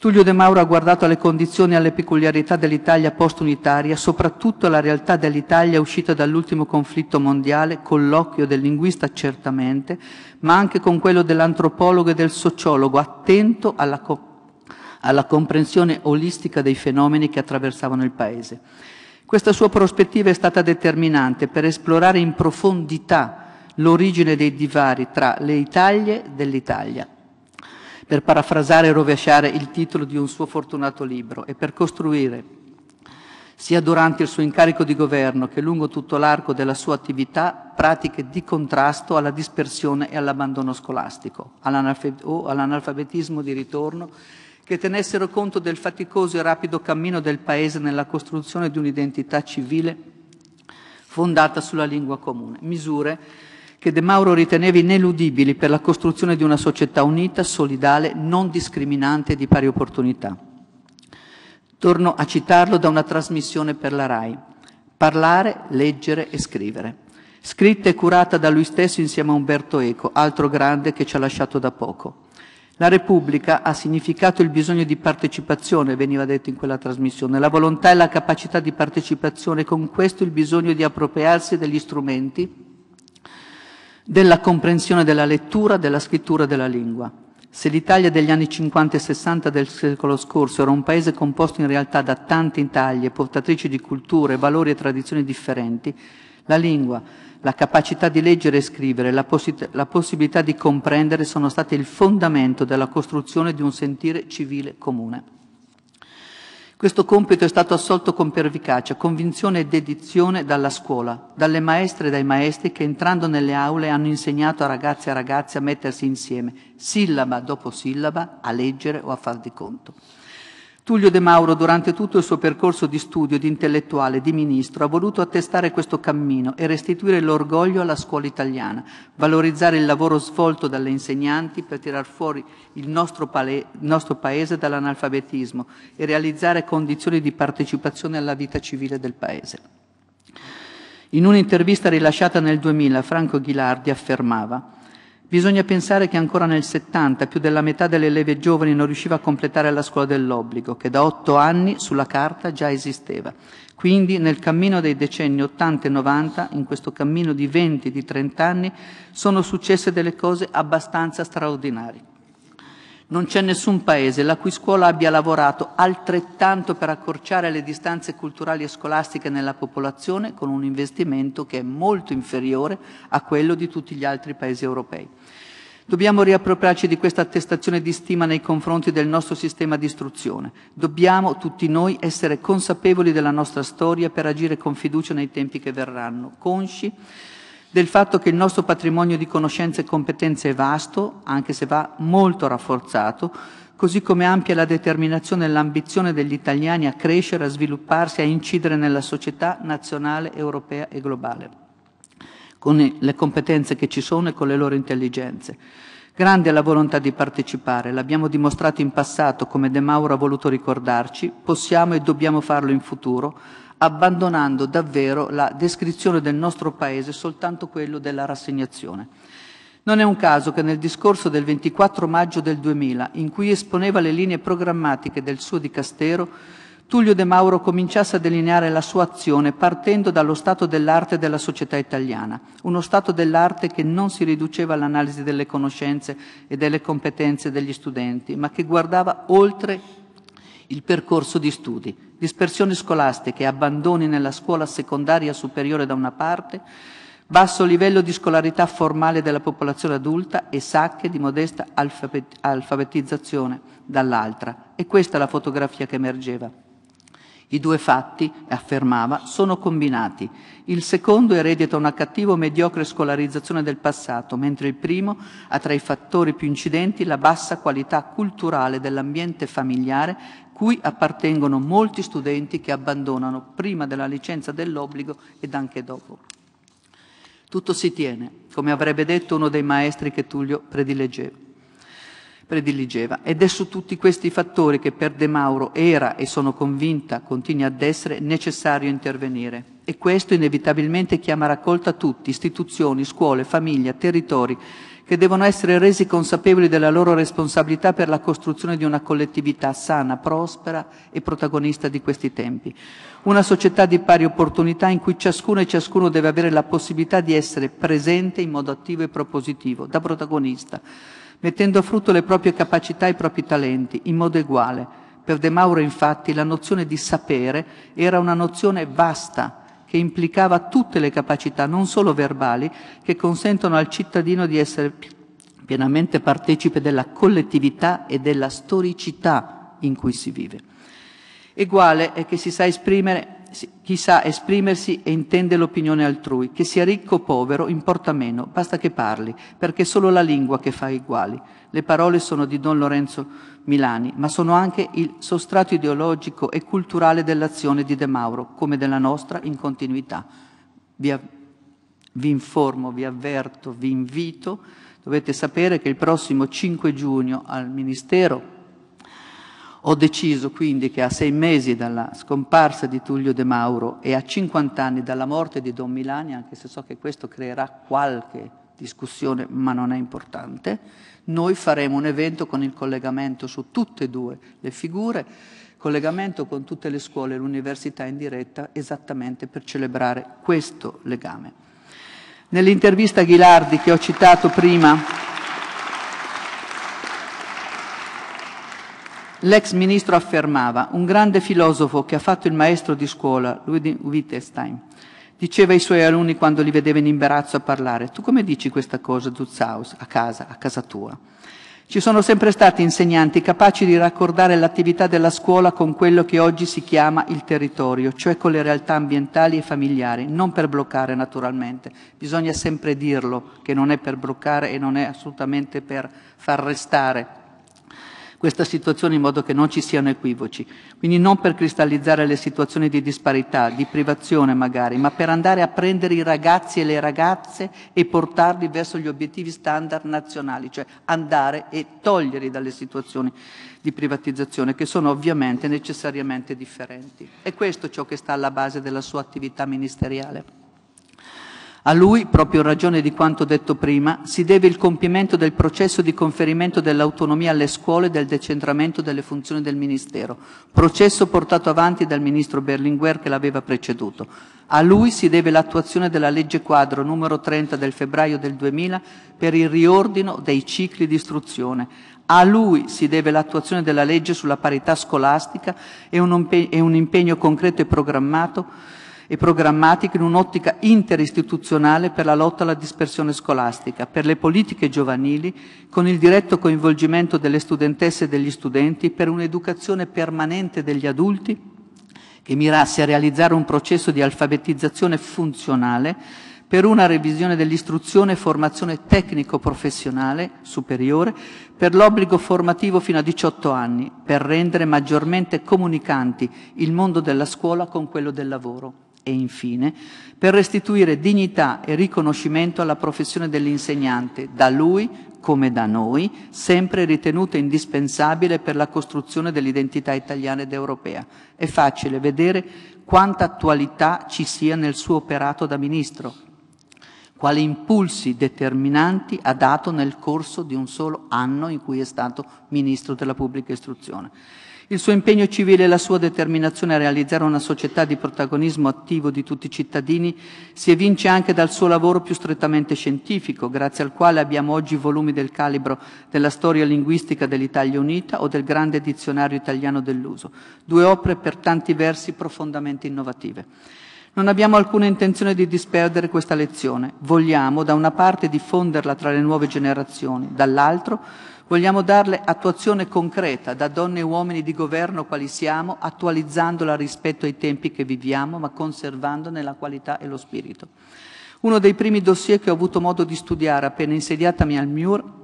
Tullio De Mauro ha guardato alle condizioni e alle peculiarità dell'Italia post-unitaria, soprattutto alla realtà dell'Italia uscita dall'ultimo conflitto mondiale, con l'occhio del linguista certamente, ma anche con quello dell'antropologo e del sociologo, attento alla, co alla comprensione olistica dei fenomeni che attraversavano il Paese. Questa sua prospettiva è stata determinante per esplorare in profondità l'origine dei divari tra le Italie dell'Italia per parafrasare e rovesciare il titolo di un suo fortunato libro, e per costruire, sia durante il suo incarico di governo che lungo tutto l'arco della sua attività, pratiche di contrasto alla dispersione e all'abbandono scolastico, o all'analfabetismo di ritorno, che tenessero conto del faticoso e rapido cammino del Paese nella costruzione di un'identità civile fondata sulla lingua comune. Misure che De Mauro riteneva ineludibili per la costruzione di una società unita, solidale, non discriminante e di pari opportunità. Torno a citarlo da una trasmissione per la RAI. Parlare, leggere e scrivere. Scritta e curata da lui stesso insieme a Umberto Eco, altro grande che ci ha lasciato da poco. La Repubblica ha significato il bisogno di partecipazione, veniva detto in quella trasmissione, la volontà e la capacità di partecipazione, con questo il bisogno di appropriarsi degli strumenti della comprensione della lettura, della scrittura e della lingua. Se l'Italia degli anni 50 e 60 del secolo scorso era un paese composto in realtà da tante Italie, portatrici di culture, valori e tradizioni differenti, la lingua, la capacità di leggere e scrivere, la, possi- la possibilità di comprendere sono state il fondamento della costruzione di un sentire civile comune. Questo compito è stato assolto con pervicacia, convinzione e dedizione dalla scuola, dalle maestre e dai maestri che entrando nelle aule hanno insegnato a ragazzi e ragazze a mettersi insieme, sillaba dopo sillaba, a leggere o a far di conto. Tullio De Mauro, durante tutto il suo percorso di studio, di intellettuale, di ministro, ha voluto attestare questo cammino e restituire l'orgoglio alla scuola italiana, valorizzare il lavoro svolto dalle insegnanti per tirar fuori il nostro, pale- nostro paese dall'analfabetismo e realizzare condizioni di partecipazione alla vita civile del paese. In un'intervista rilasciata nel 2000, Franco Ghilardi affermava Bisogna pensare che ancora nel 70 più della metà delle leve giovani non riusciva a completare la scuola dell'obbligo, che da otto anni sulla carta già esisteva. Quindi nel cammino dei decenni 80 e 90, in questo cammino di 20, di 30 anni, sono successe delle cose abbastanza straordinarie. Non c'è nessun paese la cui scuola abbia lavorato altrettanto per accorciare le distanze culturali e scolastiche nella popolazione con un investimento che è molto inferiore a quello di tutti gli altri paesi europei. Dobbiamo riappropriarci di questa attestazione di stima nei confronti del nostro sistema di istruzione. Dobbiamo tutti noi essere consapevoli della nostra storia per agire con fiducia nei tempi che verranno, consci del fatto che il nostro patrimonio di conoscenze e competenze è vasto, anche se va molto rafforzato, così come ampia la determinazione e l'ambizione degli italiani a crescere, a svilupparsi, a incidere nella società nazionale, europea e globale, con le competenze che ci sono e con le loro intelligenze. Grande è la volontà di partecipare, l'abbiamo dimostrato in passato, come De Mauro ha voluto ricordarci, possiamo e dobbiamo farlo in futuro, abbandonando davvero la descrizione del nostro Paese soltanto quello della rassegnazione. Non è un caso che nel discorso del 24 maggio del 2000, in cui esponeva le linee programmatiche del suo dicastero, Tullio De Mauro cominciasse a delineare la sua azione partendo dallo stato dell'arte della società italiana, uno stato dell'arte che non si riduceva all'analisi delle conoscenze e delle competenze degli studenti, ma che guardava oltre il percorso di studi, dispersioni scolastiche, abbandoni nella scuola secondaria superiore da una parte, basso livello di scolarità formale della popolazione adulta e sacche di modesta alfabet alfabetizzazione dall'altra. E questa è la fotografia che emergeva. I due fatti, affermava, sono combinati. Il secondo eredita una cattiva o mediocre scolarizzazione del passato, mentre il primo ha tra i fattori più incidenti la bassa qualità culturale dell'ambiente familiare cui appartengono molti studenti che abbandonano prima della licenza dell'obbligo ed anche dopo. Tutto si tiene, come avrebbe detto uno dei maestri che Tullio prediligeva. prediligeva. Ed è su tutti questi fattori che per De Mauro era, e sono convinta, continua ad essere, necessario intervenire. E questo inevitabilmente chiama raccolta tutti, istituzioni, scuole, famiglia, territori, che devono essere resi consapevoli della loro responsabilità per la costruzione di una collettività sana, prospera e protagonista di questi tempi. Una società di pari opportunità in cui ciascuno e ciascuno deve avere la possibilità di essere presente in modo attivo e propositivo, da protagonista, mettendo a frutto le proprie capacità e i propri talenti, in modo uguale. Per De Mauro, infatti, la nozione di sapere era una nozione vasta, che implicava tutte le capacità, non solo verbali, che consentono al cittadino di essere pienamente partecipe della collettività e della storicità in cui si vive. Eguale è che si sa esprimere chi sa esprimersi e intende l'opinione altrui, che sia ricco o povero, importa meno, basta che parli, perché è solo la lingua che fa uguali. Le parole sono di Don Lorenzo Milani, ma sono anche il sostrato ideologico e culturale dell'azione di De Mauro, come della nostra in continuità. Vi, vi informo, vi avverto, vi invito. Dovete sapere che il prossimo 5 giugno al Ministero ho deciso quindi che a sei mesi dalla scomparsa di Tullio De Mauro e a 50 anni dalla morte di Don Milani, anche se so che questo creerà qualche discussione, ma non è importante, noi faremo un evento con il collegamento su tutte e due le figure, collegamento con tutte le scuole e l'università in diretta, esattamente per celebrare questo legame. Nell'intervista a Ghilardi che ho citato prima, L'ex ministro affermava, un grande filosofo che ha fatto il maestro di scuola, Ludwig Wittgenstein, diceva ai suoi alunni quando li vedeva in imbarazzo a parlare, tu come dici questa cosa, Zuzaus, a casa, a casa tua? Ci sono sempre stati insegnanti capaci di raccordare l'attività della scuola con quello che oggi si chiama il territorio, cioè con le realtà ambientali e familiari, non per bloccare naturalmente. Bisogna sempre dirlo che non è per bloccare e non è assolutamente per far restare questa situazione in modo che non ci siano equivoci. Quindi non per cristallizzare le situazioni di disparità, di privazione magari, ma per andare a prendere i ragazzi e le ragazze e portarli verso gli obiettivi standard nazionali, cioè andare e toglierli dalle situazioni di privatizzazione che sono ovviamente necessariamente differenti. E questo è ciò che sta alla base della sua attività ministeriale. A lui, proprio in ragione di quanto detto prima, si deve il compimento del processo di conferimento dell'autonomia alle scuole e del decentramento delle funzioni del Ministero, processo portato avanti dal Ministro Berlinguer che l'aveva preceduto. A lui si deve l'attuazione della legge quadro numero 30 del febbraio del 2000 per il riordino dei cicli di istruzione. A lui si deve l'attuazione della legge sulla parità scolastica e un impegno concreto e programmato e programmatica in un'ottica interistituzionale per la lotta alla dispersione scolastica, per le politiche giovanili, con il diretto coinvolgimento delle studentesse e degli studenti, per un'educazione permanente degli adulti che mirasse a realizzare un processo di alfabetizzazione funzionale per una revisione dell'istruzione e formazione tecnico-professionale superiore, per l'obbligo formativo fino a 18 anni, per rendere maggiormente comunicanti il mondo della scuola con quello del lavoro e infine per restituire dignità e riconoscimento alla professione dell'insegnante, da lui come da noi, sempre ritenuta indispensabile per la costruzione dell'identità italiana ed europea. È facile vedere quanta attualità ci sia nel suo operato da ministro, quali impulsi determinanti ha dato nel corso di un solo anno in cui è stato ministro della pubblica istruzione. Il suo impegno civile e la sua determinazione a realizzare una società di protagonismo attivo di tutti i cittadini si evince anche dal suo lavoro più strettamente scientifico, grazie al quale abbiamo oggi volumi del calibro della storia linguistica dell'Italia Unita o del grande dizionario italiano dell'uso, due opere per tanti versi profondamente innovative. Non abbiamo alcuna intenzione di disperdere questa lezione. Vogliamo, da una parte, diffonderla tra le nuove generazioni, dall'altro, Vogliamo darle attuazione concreta da donne e uomini di governo quali siamo, attualizzandola rispetto ai tempi che viviamo, ma conservandone la qualità e lo spirito. Uno dei primi dossier che ho avuto modo di studiare appena insediatami al MIUR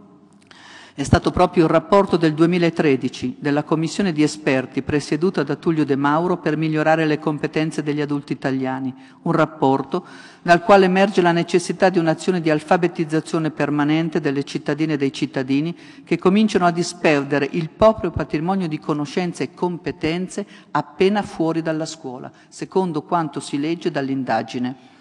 è stato proprio il rapporto del 2013 della commissione di esperti presieduta da Tullio De Mauro per migliorare le competenze degli adulti italiani, un rapporto dal quale emerge la necessità di un'azione di alfabetizzazione permanente delle cittadine e dei cittadini che cominciano a disperdere il proprio patrimonio di conoscenze e competenze appena fuori dalla scuola, secondo quanto si legge dall'indagine.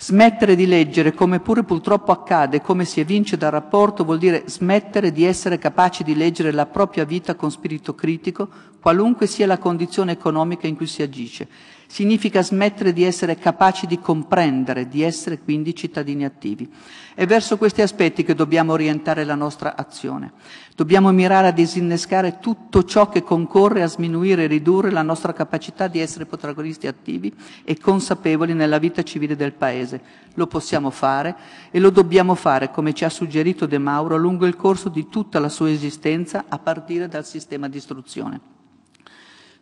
Smettere di leggere, come pure purtroppo accade, come si evince dal rapporto, vuol dire smettere di essere capaci di leggere la propria vita con spirito critico, qualunque sia la condizione economica in cui si agisce, significa smettere di essere capaci di comprendere, di essere quindi cittadini attivi. È verso questi aspetti che dobbiamo orientare la nostra azione. Dobbiamo mirare a disinnescare tutto ciò che concorre a sminuire e ridurre la nostra capacità di essere protagonisti attivi e consapevoli nella vita civile del Paese. Lo possiamo fare e lo dobbiamo fare, come ci ha suggerito De Mauro, lungo il corso di tutta la sua esistenza, a partire dal sistema di istruzione.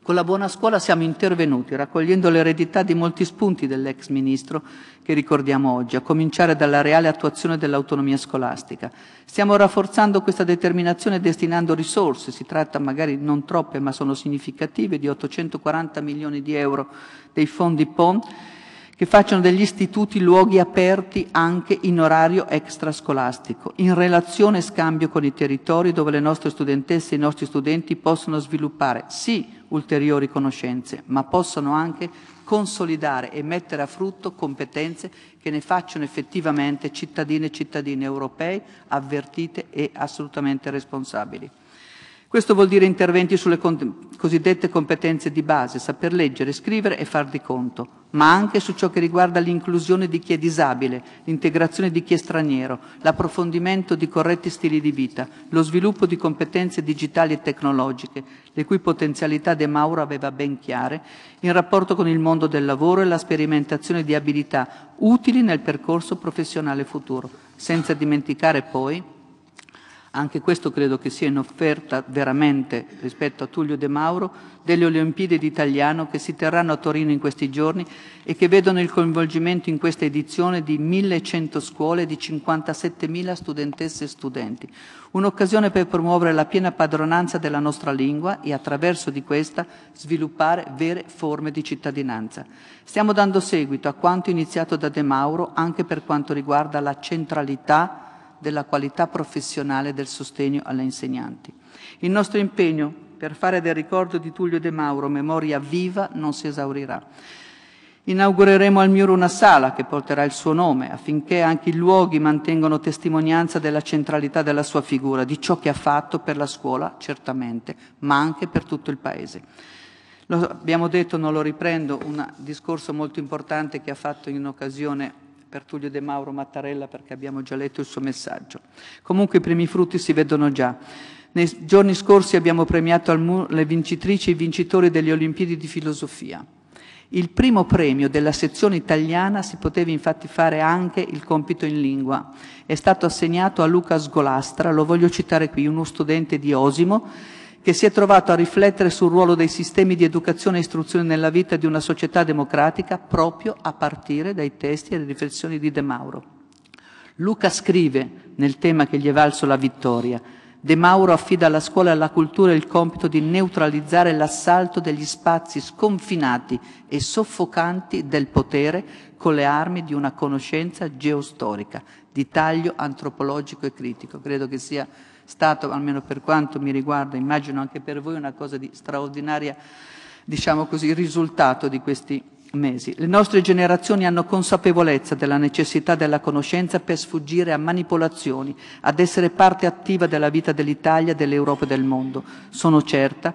Con la buona scuola siamo intervenuti, raccogliendo l'eredità di molti spunti dell'ex ministro che ricordiamo oggi, a cominciare dalla reale attuazione dell'autonomia scolastica. Stiamo rafforzando questa determinazione destinando risorse, si tratta magari non troppe ma sono significative, di 840 milioni di euro dei fondi PON che facciano degli istituti luoghi aperti anche in orario extrascolastico, in relazione e scambio con i territori dove le nostre studentesse e i nostri studenti possono sviluppare, sì, ulteriori conoscenze, ma possano anche consolidare e mettere a frutto competenze che ne facciano effettivamente cittadine e cittadini europei avvertite e assolutamente responsabili. Questo vuol dire interventi sulle cosiddette competenze di base, saper leggere, scrivere e far di conto, ma anche su ciò che riguarda l'inclusione di chi è disabile, l'integrazione di chi è straniero, l'approfondimento di corretti stili di vita, lo sviluppo di competenze digitali e tecnologiche, le cui potenzialità De Mauro aveva ben chiare, in rapporto con il mondo del lavoro e la sperimentazione di abilità utili nel percorso professionale futuro, senza dimenticare poi anche questo credo che sia in offerta veramente rispetto a Tullio De Mauro, delle Olimpiadi d'Italiano che si terranno a Torino in questi giorni e che vedono il coinvolgimento in questa edizione di 1100 scuole e di 57.000 studentesse e studenti. Un'occasione per promuovere la piena padronanza della nostra lingua e attraverso di questa sviluppare vere forme di cittadinanza. Stiamo dando seguito a quanto iniziato da De Mauro anche per quanto riguarda la centralità della qualità professionale del sostegno alle insegnanti. Il nostro impegno per fare del ricordo di Tullio De Mauro memoria viva non si esaurirà. Inaugureremo al Miuro una sala che porterà il suo nome affinché anche i luoghi mantengano testimonianza della centralità della sua figura, di ciò che ha fatto per la scuola, certamente, ma anche per tutto il Paese. Lo abbiamo detto, non lo riprendo, un discorso molto importante che ha fatto in occasione per Tullio De Mauro Mattarella perché abbiamo già letto il suo messaggio. Comunque i primi frutti si vedono già. Nei giorni scorsi abbiamo premiato le vincitrici e i vincitori delle Olimpiadi di filosofia. Il primo premio della sezione italiana si poteva infatti fare anche il compito in lingua. È stato assegnato a Luca Sgolastra, lo voglio citare qui, uno studente di Osimo, che si è trovato a riflettere sul ruolo dei sistemi di educazione e istruzione nella vita di una società democratica proprio a partire dai testi e le riflessioni di De Mauro. Luca scrive, nel tema che gli è valso la vittoria, De Mauro affida alla scuola e alla cultura il compito di neutralizzare l'assalto degli spazi sconfinati e soffocanti del potere con le armi di una conoscenza geostorica, di taglio antropologico e critico. Credo che sia stato, almeno per quanto mi riguarda, immagino anche per voi, una cosa di straordinaria, diciamo così, risultato di questi mesi. Le nostre generazioni hanno consapevolezza della necessità della conoscenza per sfuggire a manipolazioni, ad essere parte attiva della vita dell'Italia, dell'Europa e del mondo. Sono certa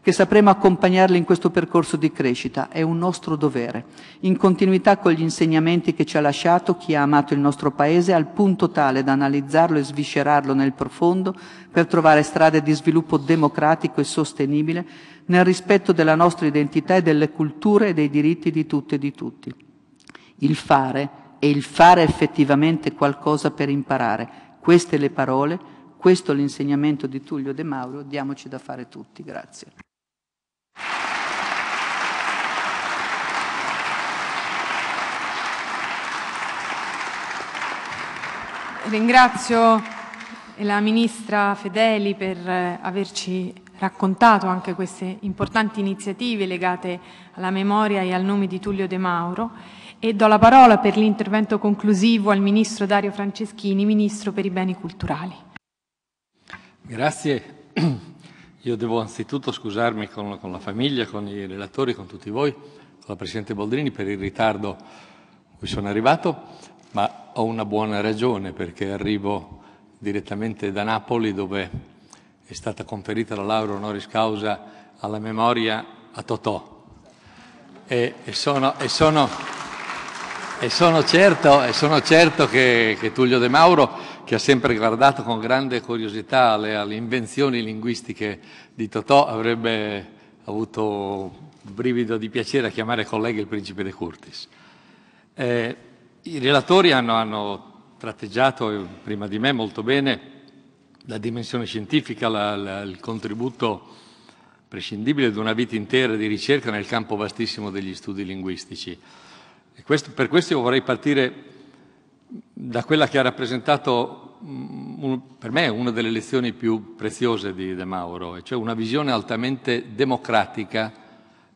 che sapremo accompagnarli in questo percorso di crescita. È un nostro dovere, in continuità con gli insegnamenti che ci ha lasciato chi ha amato il nostro Paese al punto tale da analizzarlo e sviscerarlo nel profondo per trovare strade di sviluppo democratico e sostenibile nel rispetto della nostra identità e delle culture e dei diritti di tutte e di tutti. Il fare e il fare effettivamente qualcosa per imparare. Queste le parole questo l'insegnamento di Tullio De Mauro, diamoci da fare tutti. Grazie. Ringrazio la Ministra Fedeli per eh, averci raccontato anche queste importanti iniziative legate alla memoria e al nome di Tullio De Mauro e do la parola per l'intervento conclusivo al Ministro Dario Franceschini, Ministro per i Beni Culturali. Grazie. Io devo anzitutto scusarmi con, con, la famiglia, con i relatori, con tutti voi, con la Presidente Boldrini per il ritardo cui sono arrivato, ma ho una buona ragione perché arrivo direttamente da Napoli dove è stata conferita la laurea honoris causa alla memoria a Totò. E, e, sono, e, sono, e sono, certo, sono, certo, che, che Tullio De Mauro che ha sempre guardato con grande curiosità le, alle invenzioni linguistiche di Totò, avrebbe avuto un brivido di piacere a chiamare collega il principe De Curtis. Eh, I relatori hanno, hanno, tratteggiato, eh, prima di me, molto bene la dimensione scientifica, la, la, il contributo prescindibile di una vita intera di ricerca nel campo vastissimo degli studi linguistici. Questo, per questo io vorrei partire da quella che ha rappresentato mm, per me una delle lezioni più preziose di De Mauro, cioè una visione altamente democratica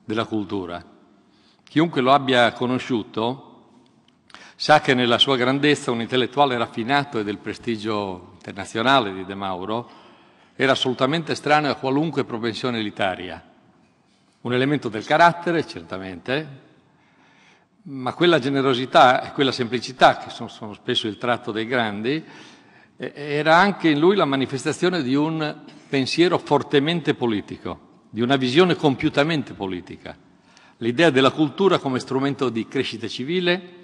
della cultura. Chiunque lo abbia conosciuto sa che nella sua grandezza un intellettuale raffinato e del prestigio internazionale di De Mauro era assolutamente estraneo a qualunque propensione elitaria. Un elemento del carattere, certamente, ma quella generosità e quella semplicità, che sono, sono spesso il tratto dei grandi, eh, era anche in lui la manifestazione di un pensiero fortemente politico, di una visione compiutamente politica. L'idea della cultura come strumento di crescita civile,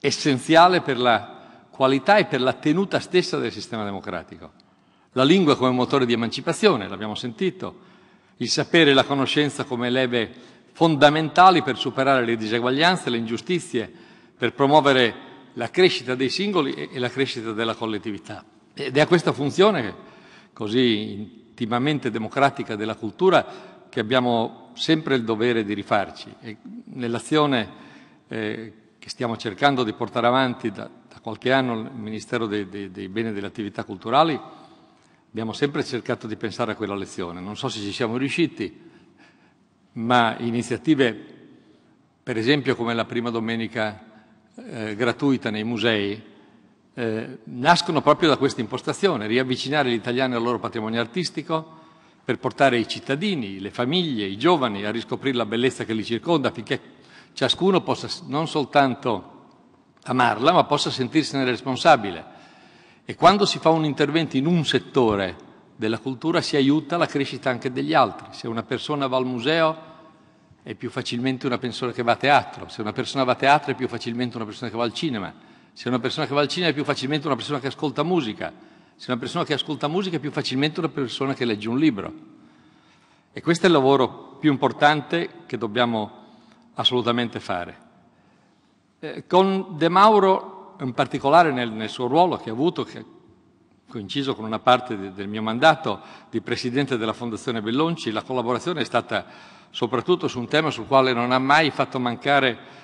essenziale per la qualità e per la tenuta stessa del sistema democratico. La lingua come motore di emancipazione, l'abbiamo sentito, il sapere e la conoscenza come leve fondamentali per superare le diseguaglianze, le ingiustizie, per promuovere la crescita dei singoli e la crescita della collettività. Ed è a questa funzione così intimamente democratica della cultura che abbiamo sempre il dovere di rifarci. E nell'azione eh, che stiamo cercando di portare avanti da, da qualche anno il Ministero dei, dei, dei Beni e delle Attività Culturali, abbiamo sempre cercato di pensare a quella lezione. Non so se ci siamo riusciti, ma iniziative, per esempio come la prima domenica eh, gratuita nei musei, eh, nascono proprio da questa impostazione, riavvicinare gli italiani al loro patrimonio artistico per portare i cittadini, le famiglie, i giovani a riscoprire la bellezza che li circonda affinché ciascuno possa non soltanto amarla ma possa sentirsene responsabile. E quando si fa un intervento in un settore della cultura si aiuta la crescita anche degli altri. Se una persona va al museo è più facilmente una persona che va a teatro, se una persona va a teatro è più facilmente una persona che va al cinema, se una persona che va al cinema è più facilmente una persona che ascolta musica, se una persona che ascolta musica è più facilmente una persona che legge un libro. E questo è il lavoro più importante che dobbiamo assolutamente fare. Eh, con De Mauro, in particolare nel, nel suo ruolo che ha avuto, che coinciso con una parte del mio mandato di presidente della Fondazione Bellonci, la collaborazione è stata soprattutto su un tema sul quale non ha mai fatto mancare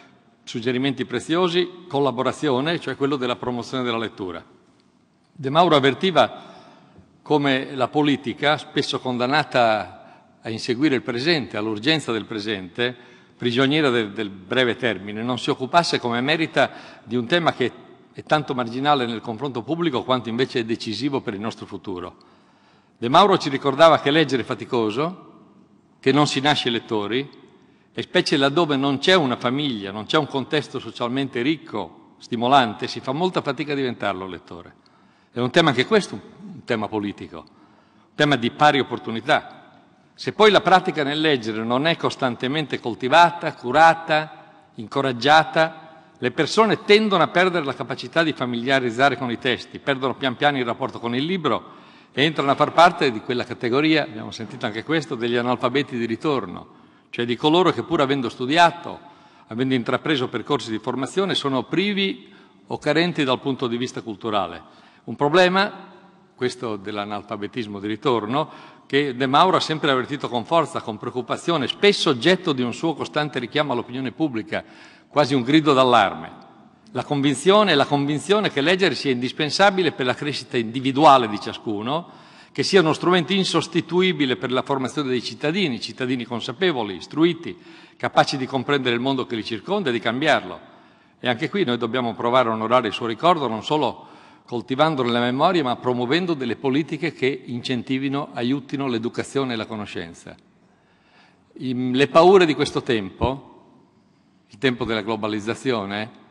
suggerimenti preziosi, collaborazione, cioè quello della promozione della lettura. De Mauro avvertiva come la politica, spesso condannata a inseguire il presente, all'urgenza del presente, prigioniera del, del breve termine, non si occupasse come merita di un tema che è è tanto marginale nel confronto pubblico quanto invece è decisivo per il nostro futuro. De Mauro ci ricordava che leggere è faticoso, che non si nasce lettori, e specie laddove non c'è una famiglia, non c'è un contesto socialmente ricco, stimolante, si fa molta fatica a diventarlo lettore. È un tema anche questo, un tema politico, un tema di pari opportunità. Se poi la pratica nel leggere non è costantemente coltivata, curata, incoraggiata, le persone tendono a perdere la capacità di familiarizzare con i testi, perdono pian piano il rapporto con il libro e entrano a far parte di quella categoria, abbiamo sentito anche questo, degli analfabeti di ritorno, cioè di coloro che pur avendo studiato, avendo intrapreso percorsi di formazione, sono privi o carenti dal punto di vista culturale. Un problema, questo dell'analfabetismo di ritorno, che De Mauro ha sempre avvertito con forza, con preoccupazione, spesso oggetto di un suo costante richiamo all'opinione pubblica, quasi un grido d'allarme. La convinzione è la convinzione che leggere sia indispensabile per la crescita individuale di ciascuno, che sia uno strumento insostituibile per la formazione dei cittadini, cittadini consapevoli, istruiti, capaci di comprendere il mondo che li circonda e di cambiarlo. E anche qui noi dobbiamo provare a onorare il suo ricordo non solo coltivando nella memoria, ma promuovendo delle politiche che incentivino, aiutino l'educazione e la conoscenza. Le paure di questo tempo, il tempo della globalizzazione,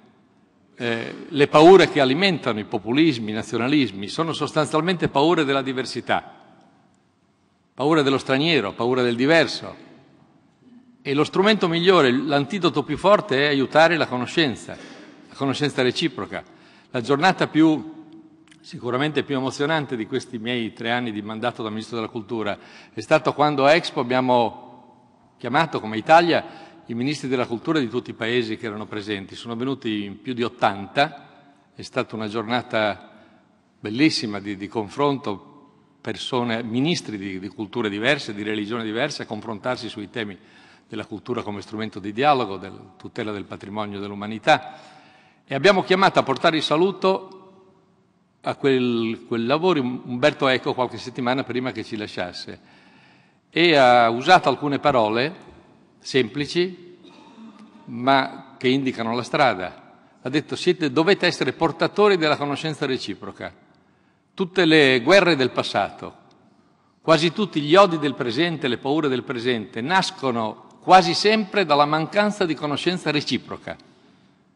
eh, le paure che alimentano i populismi, i nazionalismi, sono sostanzialmente paure della diversità, paure dello straniero, paure del diverso. E lo strumento migliore, l'antidoto più forte è aiutare la conoscenza, la conoscenza reciproca. La giornata più, sicuramente più emozionante di questi miei tre anni di mandato da Ministro della Cultura è stata quando a Expo abbiamo chiamato come Italia i ministri della cultura di tutti i paesi che erano presenti, sono venuti in più di 80, è stata una giornata bellissima di, di confronto, persone, ministri di, di, culture diverse, di religione diverse, a confrontarsi sui temi della cultura come strumento di dialogo, della tutela del patrimonio dell'umanità e abbiamo chiamato a portare il saluto a quel, quel lavoro um, Umberto Eco qualche settimana prima che ci lasciasse e ha usato alcune parole semplici, ma che indicano la strada. Ha detto siete, dovete essere portatori della conoscenza reciproca. Tutte le guerre del passato, quasi tutti gli odi del presente, le paure del presente, nascono quasi sempre dalla mancanza di conoscenza reciproca,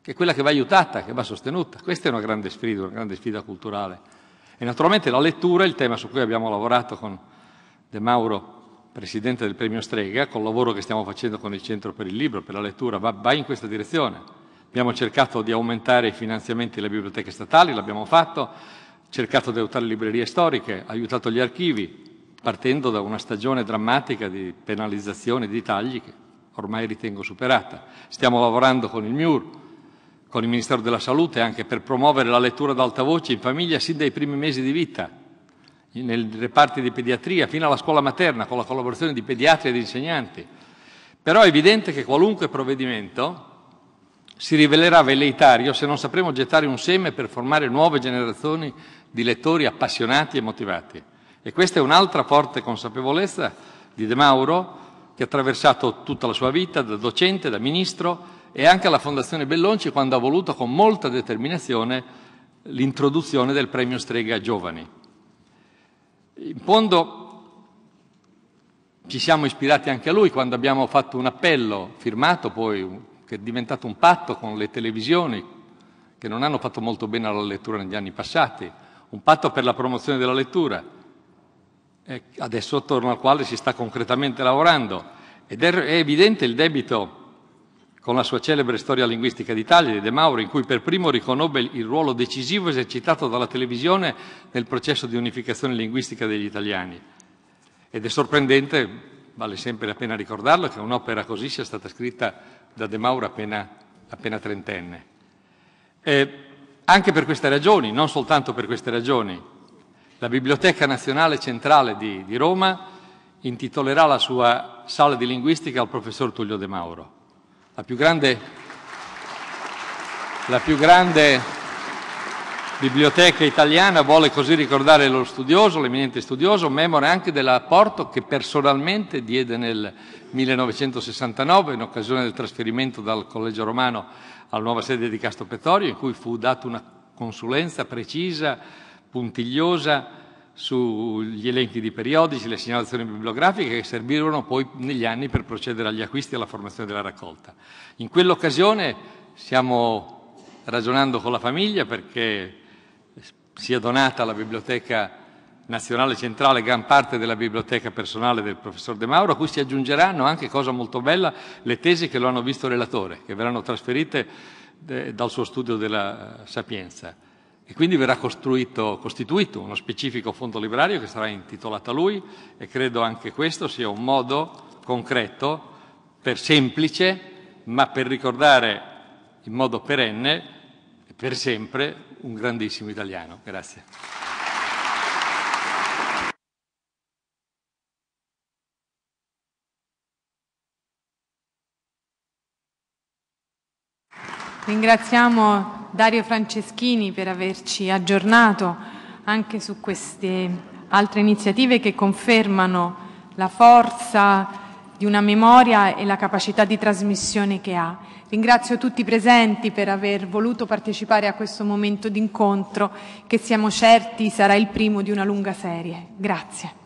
che è quella che va aiutata, che va sostenuta. Questa è una grande sfida, una grande sfida culturale. E naturalmente la lettura, il tema su cui abbiamo lavorato con De Mauro presidente del premio Strega, col lavoro che stiamo facendo con il Centro per il Libro, per la lettura, va, va in questa direzione. Abbiamo cercato di aumentare i finanziamenti alle biblioteche statali, l'abbiamo fatto, cercato di aiutare le librerie storiche, aiutato gli archivi, partendo da una stagione drammatica di penalizzazione e di tagli che ormai ritengo superata. Stiamo lavorando con il MIUR, con il Ministero della Salute, anche per promuovere la lettura ad alta voce in famiglia sin dai primi mesi di vita, nei reparti di pediatria, fino alla scuola materna, con la collaborazione di pediatri e di insegnanti. Però è evidente che qualunque provvedimento si rivelerà velleitario se non sapremo gettare un seme per formare nuove generazioni di lettori appassionati e motivati. E questa è un'altra forte consapevolezza di De Mauro, che ha attraversato tutta la sua vita, da docente, da ministro e anche alla Fondazione Bellonci, quando ha voluto con molta determinazione l'introduzione del premio Strega Giovani. In fondo ci siamo ispirati anche a lui quando abbiamo fatto un appello firmato poi, che è diventato un patto con le televisioni, che non hanno fatto molto bene alla lettura negli anni passati, un patto per la promozione della lettura, eh, adesso attorno al quale si sta concretamente lavorando. Ed è, è evidente il debito con la sua celebre storia linguistica d'Italia di De Mauro, in cui per primo riconobbe il ruolo decisivo esercitato dalla televisione nel processo di unificazione linguistica degli italiani. Ed è sorprendente, vale sempre la pena ricordarlo, che un'opera così sia stata scritta da De Mauro appena, appena trentenne. E anche per queste ragioni, non soltanto per queste ragioni, la Biblioteca Nazionale Centrale di, di Roma intitolerà la sua sala di linguistica al professor Tullio De Mauro la più grande, la più grande biblioteca italiana vuole così ricordare lo studioso, l'eminente studioso, memore anche dell'apporto che personalmente diede nel 1969 in occasione del trasferimento dal Collegio Romano alla nuova sede di Castro Petorio, in cui fu data una consulenza precisa, puntigliosa sugli elenchi di periodici, le segnalazioni bibliografiche che servirono poi negli anni per procedere agli acquisti e alla formazione della raccolta. In quell'occasione stiamo ragionando con la famiglia perché sia donata alla Biblioteca Nazionale Centrale gran parte della biblioteca personale del professor De Mauro, a cui si aggiungeranno anche, cosa molto bella, le tesi che lo hanno visto relatore, che verranno trasferite eh, dal suo studio della eh, Sapienza e quindi verrà costituito uno specifico fondo librario che sarà intitolato a lui e credo anche questo sia un modo concreto, per semplice, ma per ricordare in modo perenne e per sempre un grandissimo italiano. Grazie. Ringraziamo Dario Franceschini per averci aggiornato anche su queste altre iniziative che confermano la forza di una memoria e la capacità di trasmissione che ha. Ringrazio tutti i presenti per aver voluto partecipare a questo momento d'incontro che siamo certi sarà il primo di una lunga serie. Grazie.